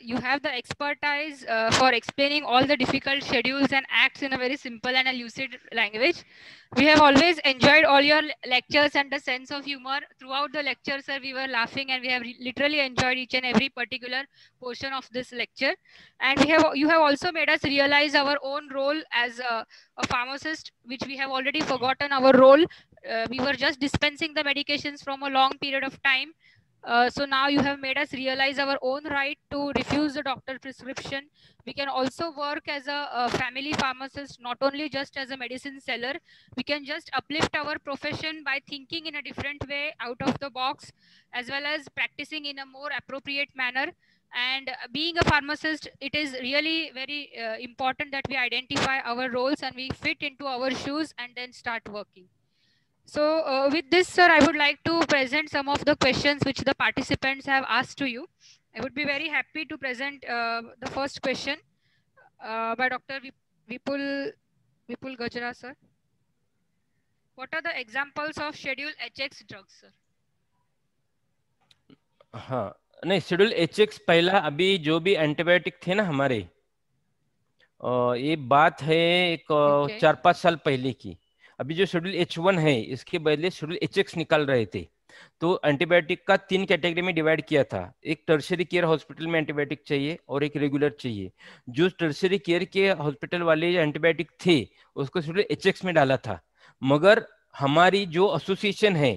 You have the expertise uh, for explaining all the difficult schedules and acts in a very simple and lucid language. We have always enjoyed all your lectures and the sense of humor. Throughout the lecture, sir, we were laughing and we have literally enjoyed each and every particular portion of this lecture. And we have you have also made us realize our own role as a, a pharmacist, which we have already forgotten our role uh, we were just dispensing the medications from a long period of time. Uh, so now you have made us realize our own right to refuse the doctor prescription. We can also work as a, a, family pharmacist, not only just as a medicine seller. We can just uplift our profession by thinking in a different way out of the box, as well as practicing in a more appropriate manner. And being a pharmacist, it is really very uh, important that we identify our roles and we fit into our shoes and then start working. So uh, with this, sir, I would like to present some of the questions which the participants have asked to you. I would be very happy to present uh, the first question uh, by Dr. Vipul, Vipul Gajra, sir. What are the examples of Schedule HX drugs, sir? हाँ नहीं schedule H x पहला अभी जो भी antibiotic थे ना हमारे ये बात है एक okay. चार पाँच साल पहले की अभी जो शेड्यूल एच वन है इसके बदले शेड्यूल एच एक्स निकाल रहे थे तो एंटीबायोटिक का तीन कैटेगरी में डिवाइड किया था एक टर्सरी केयर हॉस्पिटल में एंटीबायोटिक चाहिए और एक रेगुलर चाहिए जो टर्सरी केयर के हॉस्पिटल वाले एंटीबायोटिक थे उसको शेड्यूल एच एक्स में डाला था मगर हमारी जो एसोसिएशन है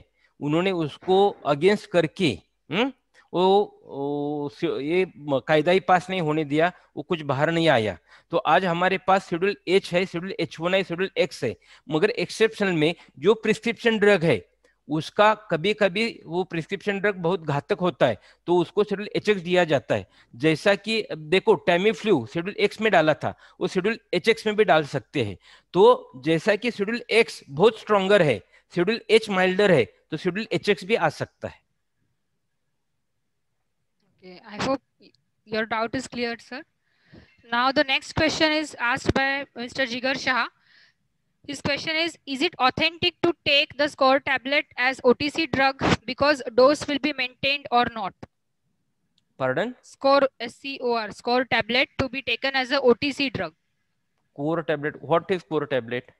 उन्होंने उसको अगेंस्ट करके हुँ? हम्म, वो, वो ये कायदा ही पास नहीं होने दिया वो कुछ बाहर नहीं आया तो आज हमारे पास शेड्यूल एच है शेड्यूल एच वन है शेड्यूल एक्स है मगर एक्सेप्शन में जो प्रिस्क्रिप्शन ड्रग है उसका कभी कभी वो प्रिस्क्रिप्शन ड्रग बहुत घातक होता है तो उसको शेड्यूल एच एक्स दिया जाता है जैसा कि देखो टेमीफ्लू शेड्यूल एक्स में डाला था वो शेड्यूल एच एक्स में भी डाल सकते हैं तो जैसा कि शेड्यूल एक्स बहुत स्ट्रॉन्गर है शेड्यूल एच माइल्डर है तो शेड्यूल एच एक्स भी आ सकता है Okay, I hope your doubt is cleared, sir. Now the next question is asked by Mr. Jigar Shah. His question is, is it authentic to take the score tablet as OTC drug because dose will be maintained or not? Pardon? Score, S-C-O-R, score tablet to be taken as a OTC drug. Core tablet, what is core tablet?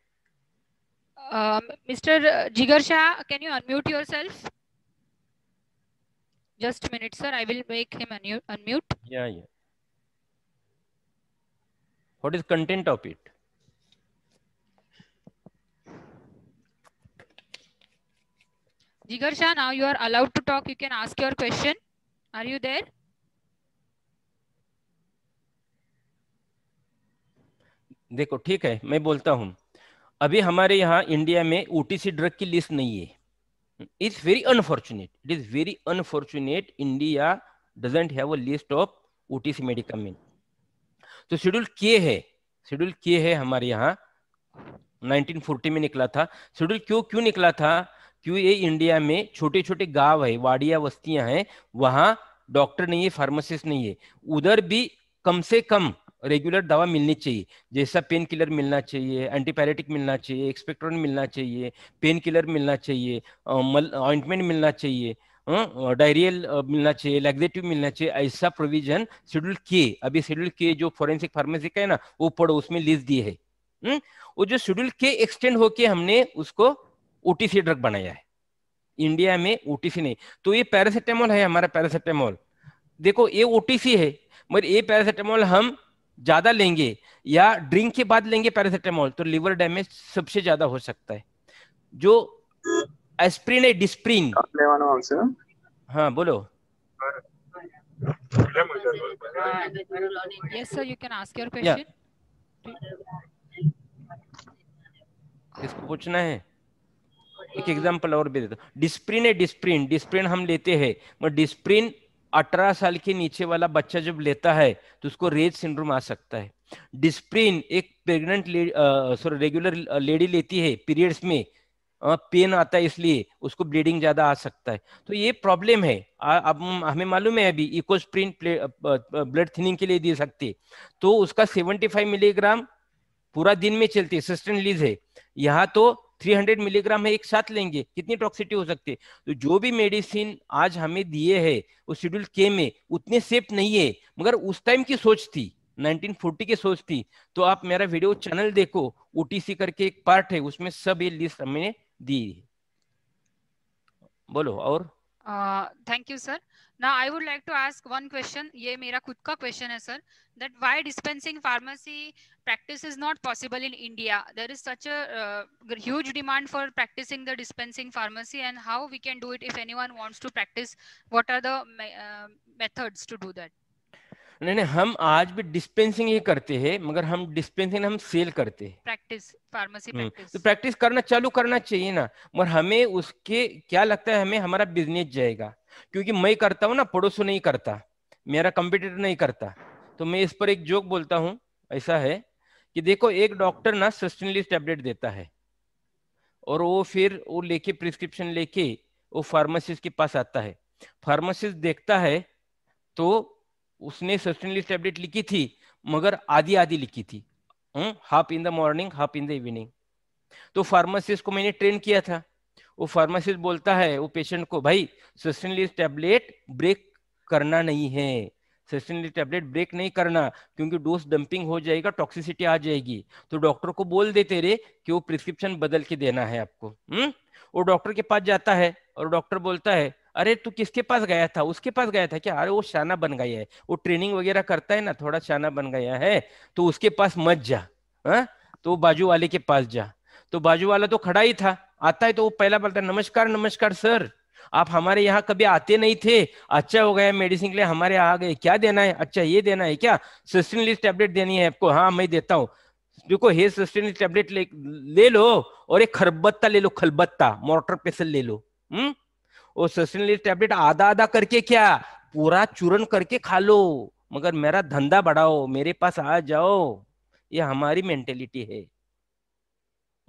Uh, Mr. Jigar Shah, can you unmute yourself? Just a minute, sir. I will make him unmute. Yeah, yeah. What is content of it? Jigar Shah, now you are allowed to talk. You can ask your question. Are you there? देखो ठीक है मैं बोलता हूँ अभी हमारे यहाँ India में ओटीसी ड्रग की लिस्ट नहीं है it's very unfortunate it is very unfortunate india doesn't have a list of otc medicament तो शेड्यूल के है शेड्यूल के है हमारे यहाँ 1940 में निकला था शेड्यूल क्यों क्यों निकला था क्यों ये इंडिया में छोटे छोटे गांव है वाड़िया बस्तियां हैं वहां डॉक्टर नहीं है फार्मासिस्ट नहीं है उधर भी कम से कम रेगुलर दवा मिलनी चाहिए जैसा पेन किलर मिलना चाहिए एंटीपायरेटिक मिलना चाहिए एक्सपेक्ट्रॉन मिलना चाहिए पेन किलर मिलना चाहिए ऑइंटमेंट मिलना चाहिए डायरियल मिलना चाहिए लैग्जेटिव मिलना चाहिए ऐसा प्रोविजन शेड्यूल के अभी शेड्यूल के जो फॉरेंसिक फार्मेसी का है ना वो पढ़ो उसमें लिस्ट दिए है हम्म, वो जो शेड्यूल के एक्सटेंड होके हमने उसको ओटीसी ड्रग बनाया है इंडिया में ओटीसी नहीं तो ये पैरासीटामोल है हमारा पैरासिटामोल देखो ये ओटीसी है मगर ये पैरासिटामोल हम ज्यादा लेंगे या ड्रिंक के बाद लेंगे पैरासिटामोल तो लिवर डैमेज सबसे ज्यादा हो सकता है जो एस्प्रिन है डिस्प्रिन हाँ बोलो yes sir you can ask your question yeah. पूछना है एक एग्जांपल और भी देता डिस्प्रिन है डिस्प्रिन डिस्प्रिन हम लेते हैं डिस्प्रिन अठारह साल के नीचे वाला बच्चा जब लेता है तो उसको रेज सिंड्रोम आ सकता है डिस्प्रिन एक प्रेग्नेंट सॉरी रेगुलर लेडी लेती है पीरियड्स में पेन आता है इसलिए उसको ब्लीडिंग ज्यादा आ सकता है तो ये प्रॉब्लम है अब हमें मालूम है अभी इकोस्प्रिन ब्लड थिनिंग के लिए दे सकते तो उसका 75 मिलीग्राम पूरा दिन में चलती है सिस्टन लीज है यहाँ तो 300 मिलीग्राम है एक साथ लेंगे कितनी टॉक्सिटी हो सकती है तो जो भी मेडिसिन आज हमें दिए है वो शेड्यूल के में उतने सेफ नहीं है मगर उस टाइम की सोच थी 1940 के सोच थी तो आप मेरा वीडियो चैनल देखो ओटीसी करके एक पार्ट है उसमें सब ये लिस्ट हमने दी बोलो और थैंक यू सर ना I would like to ask one question ये मेरा खुद का क्वेश्चन है sir that why dispensing pharmacy practice is not possible in India there is such a huge demand for practising the dispensing pharmacy and how we can do it if anyone wants to practise what are the methods to do that नहीं नहीं हम आज भी dispensing ही करते हैं मगर हम dispensing हम सेल करते हैं प्रैक्टिस फार्मेसी प्रैक्टिस तो प्रैक्टिस करना चालू करना चाहिए ना मगर हमें उसके क्या लगता है हमें हमारा बिजनेस जाएगा क्योंकि मैं करता हूँ ना पड़ोसो नहीं करता मेरा कंप्यूटर नहीं करता तो मैं इस पर एक जोक बोलता हूँ ऐसा है कि देखो एक डॉक्टर ना सस्टेनलिस टेबलेट देता है और वो फिर वो लेके प्रिस्क्रिप्शन लेके वो फार्मासिस्ट के पास आता है फार्मासिस्ट देखता है तो उसने सस्टेनली टैबलेट लिखी थी मगर आधी आधी लिखी थी half in the morning half in the evening तो फार्मासिस्ट को मैंने ट्रेन किया था वो फार्मासिस्ट बोलता है वो पेशेंट को भाई सस्टेनली टैबलेट ब्रेक करना नहीं है सस्टेनली टैबलेट ब्रेक नहीं करना क्योंकि डोज डंपिंग हो जाएगा टॉक्सिसिटी आ जाएगी तो डॉक्टर को बोल देते रे कि वो प्रिस्क्रिप्शन बदल के देना है आपको हम्म वो डॉक्टर के पास जाता है और डॉक्टर बोलता है अरे तू किसके पास गया था उसके पास गया था क्या अरे वो शाना बन गया है वो ट्रेनिंग वगैरह करता है ना थोड़ा शाना बन गया है तो उसके पास मत जा हा? तो बाजू वाले के पास जा तो बाजू वाला तो खड़ा ही था आता है तो वो पहला बोलता है नमस्कार नमस्कार सर आप हमारे यहाँ कभी आते नहीं थे अच्छा हो गया मेडिसिन के लिए हमारे यहाँ आ गए क्या देना है अच्छा ये देना है क्या सस्टेनलिस टैबलेट देनी है आपको हाँ मैं देता हूँ देखो हे सस्टेनलिस टैबलेट ले, ले लो और एक खरबत्ता ले लो खलबत्ता मोटर पेसल ले लो हम्म वो सस्टेनलेस टैबलेट आधा आधा करके क्या पूरा चूरन करके खा लो मगर मेरा धंधा बढ़ाओ मेरे पास आ जाओ ये हमारी मेंटेलिटी है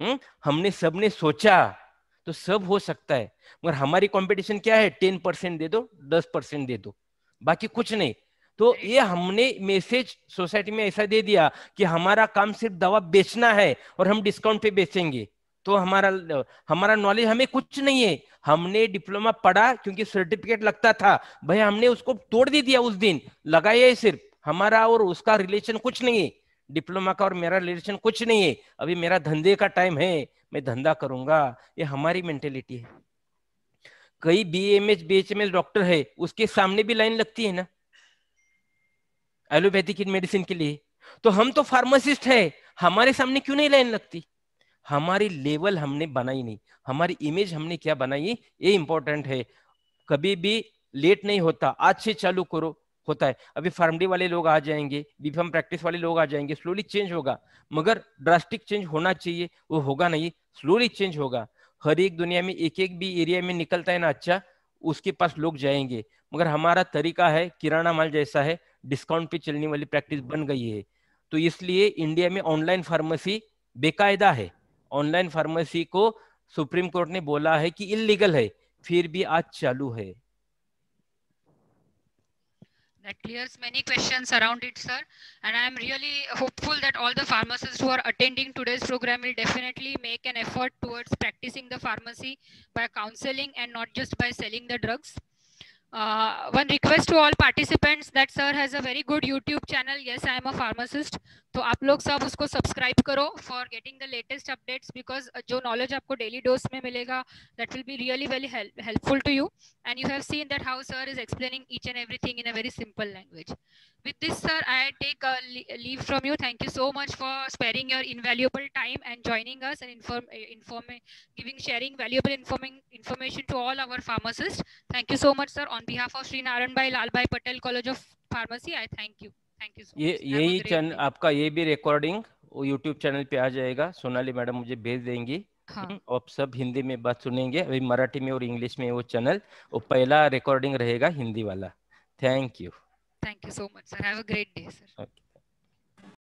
हुँ? हम्म? हमने सबने सोचा तो सब हो सकता है मगर हमारी कंपटीशन क्या है टेन परसेंट दे दो दस परसेंट दे दो बाकी कुछ नहीं तो ये हमने मैसेज सोसाइटी में ऐसा दे दिया कि हमारा काम सिर्फ दवा बेचना है और हम डिस्काउंट पे बेचेंगे तो हमारा हमारा नॉलेज हमें कुछ नहीं है हमने डिप्लोमा पढ़ा क्योंकि सर्टिफिकेट लगता था भाई हमने उसको तोड़ दे दिया उस दिन लगाया ही सिर्फ हमारा और उसका रिलेशन कुछ नहीं है डिप्लोमा का और मेरा रिलेशन कुछ नहीं है अभी मेरा धंधे का टाइम है मैं धंधा करूंगा ये हमारी मेंटेलिटी है कई B M H B H M S doctor है उसके सामने भी लाइन लगती है ना एलोपैथिक मेडिसिन के लिए तो हम तो फार्मासिस्ट है हमारे सामने क्यों नहीं लाइन लगती हमारी लेवल हमने बनाई नहीं हमारी इमेज हमने क्या बनाई ये इंपॉर्टेंट है कभी भी लेट नहीं होता आज से चालू करो होता है अभी फार्मी वाले लोग आ जाएंगे बी प्रैक्टिस वाले लोग आ जाएंगे स्लोली चेंज होगा मगर ड्रास्टिक चेंज होना चाहिए वो होगा नहीं स्लोली चेंज होगा हर एक दुनिया में एक एक भी एरिया में निकलता है ना अच्छा उसके पास लोग जाएंगे मगर हमारा तरीका है किराना माल जैसा है डिस्काउंट पे चलने वाली प्रैक्टिस बन गई है तो इसलिए इंडिया में ऑनलाइन फार्मेसी बेकायदा है ऑनलाइन फार्मेसी को सुप्रीम कोर्ट ने बोला है कि इलीगल है फिर भी आज चालू है that clears many questions around it sir and i am really hopeful that all the pharmacists who are attending today's program will definitely make an effort towards practicing the pharmacy by counseling and not just by selling the drugs uh, one request to all participants that sir has a very good youtube channel yes i am a pharmacist तो आप लोग सब उसको subscribe करो for getting the latest updates because जो knowledge आपको daily dose में मिलेगा that will be really very helpful to you and you have seen that how sir is explaining each and everything in a very simple language with this sir I take leave from you thank you so much for sparing your invaluable time and joining us and inform giving sharing valuable informing information to all our pharmacist thank you so much sir on behalf of Shri Narayan bhai Lal bhai Patel college of pharmacy I thank you ये यही channel आपका ये भी recording वो YouTube channel पे आ जाएगा Sonali madam मुझे भेज देंगी हाँ. हम्म, सब हिंदी में बात सुनेंगे अभी मराठी में और इंग्लिश में वो चैनल वो पहला रिकॉर्डिंग रहेगा हिंदी वाला thank you thank you so much sir have a great day sir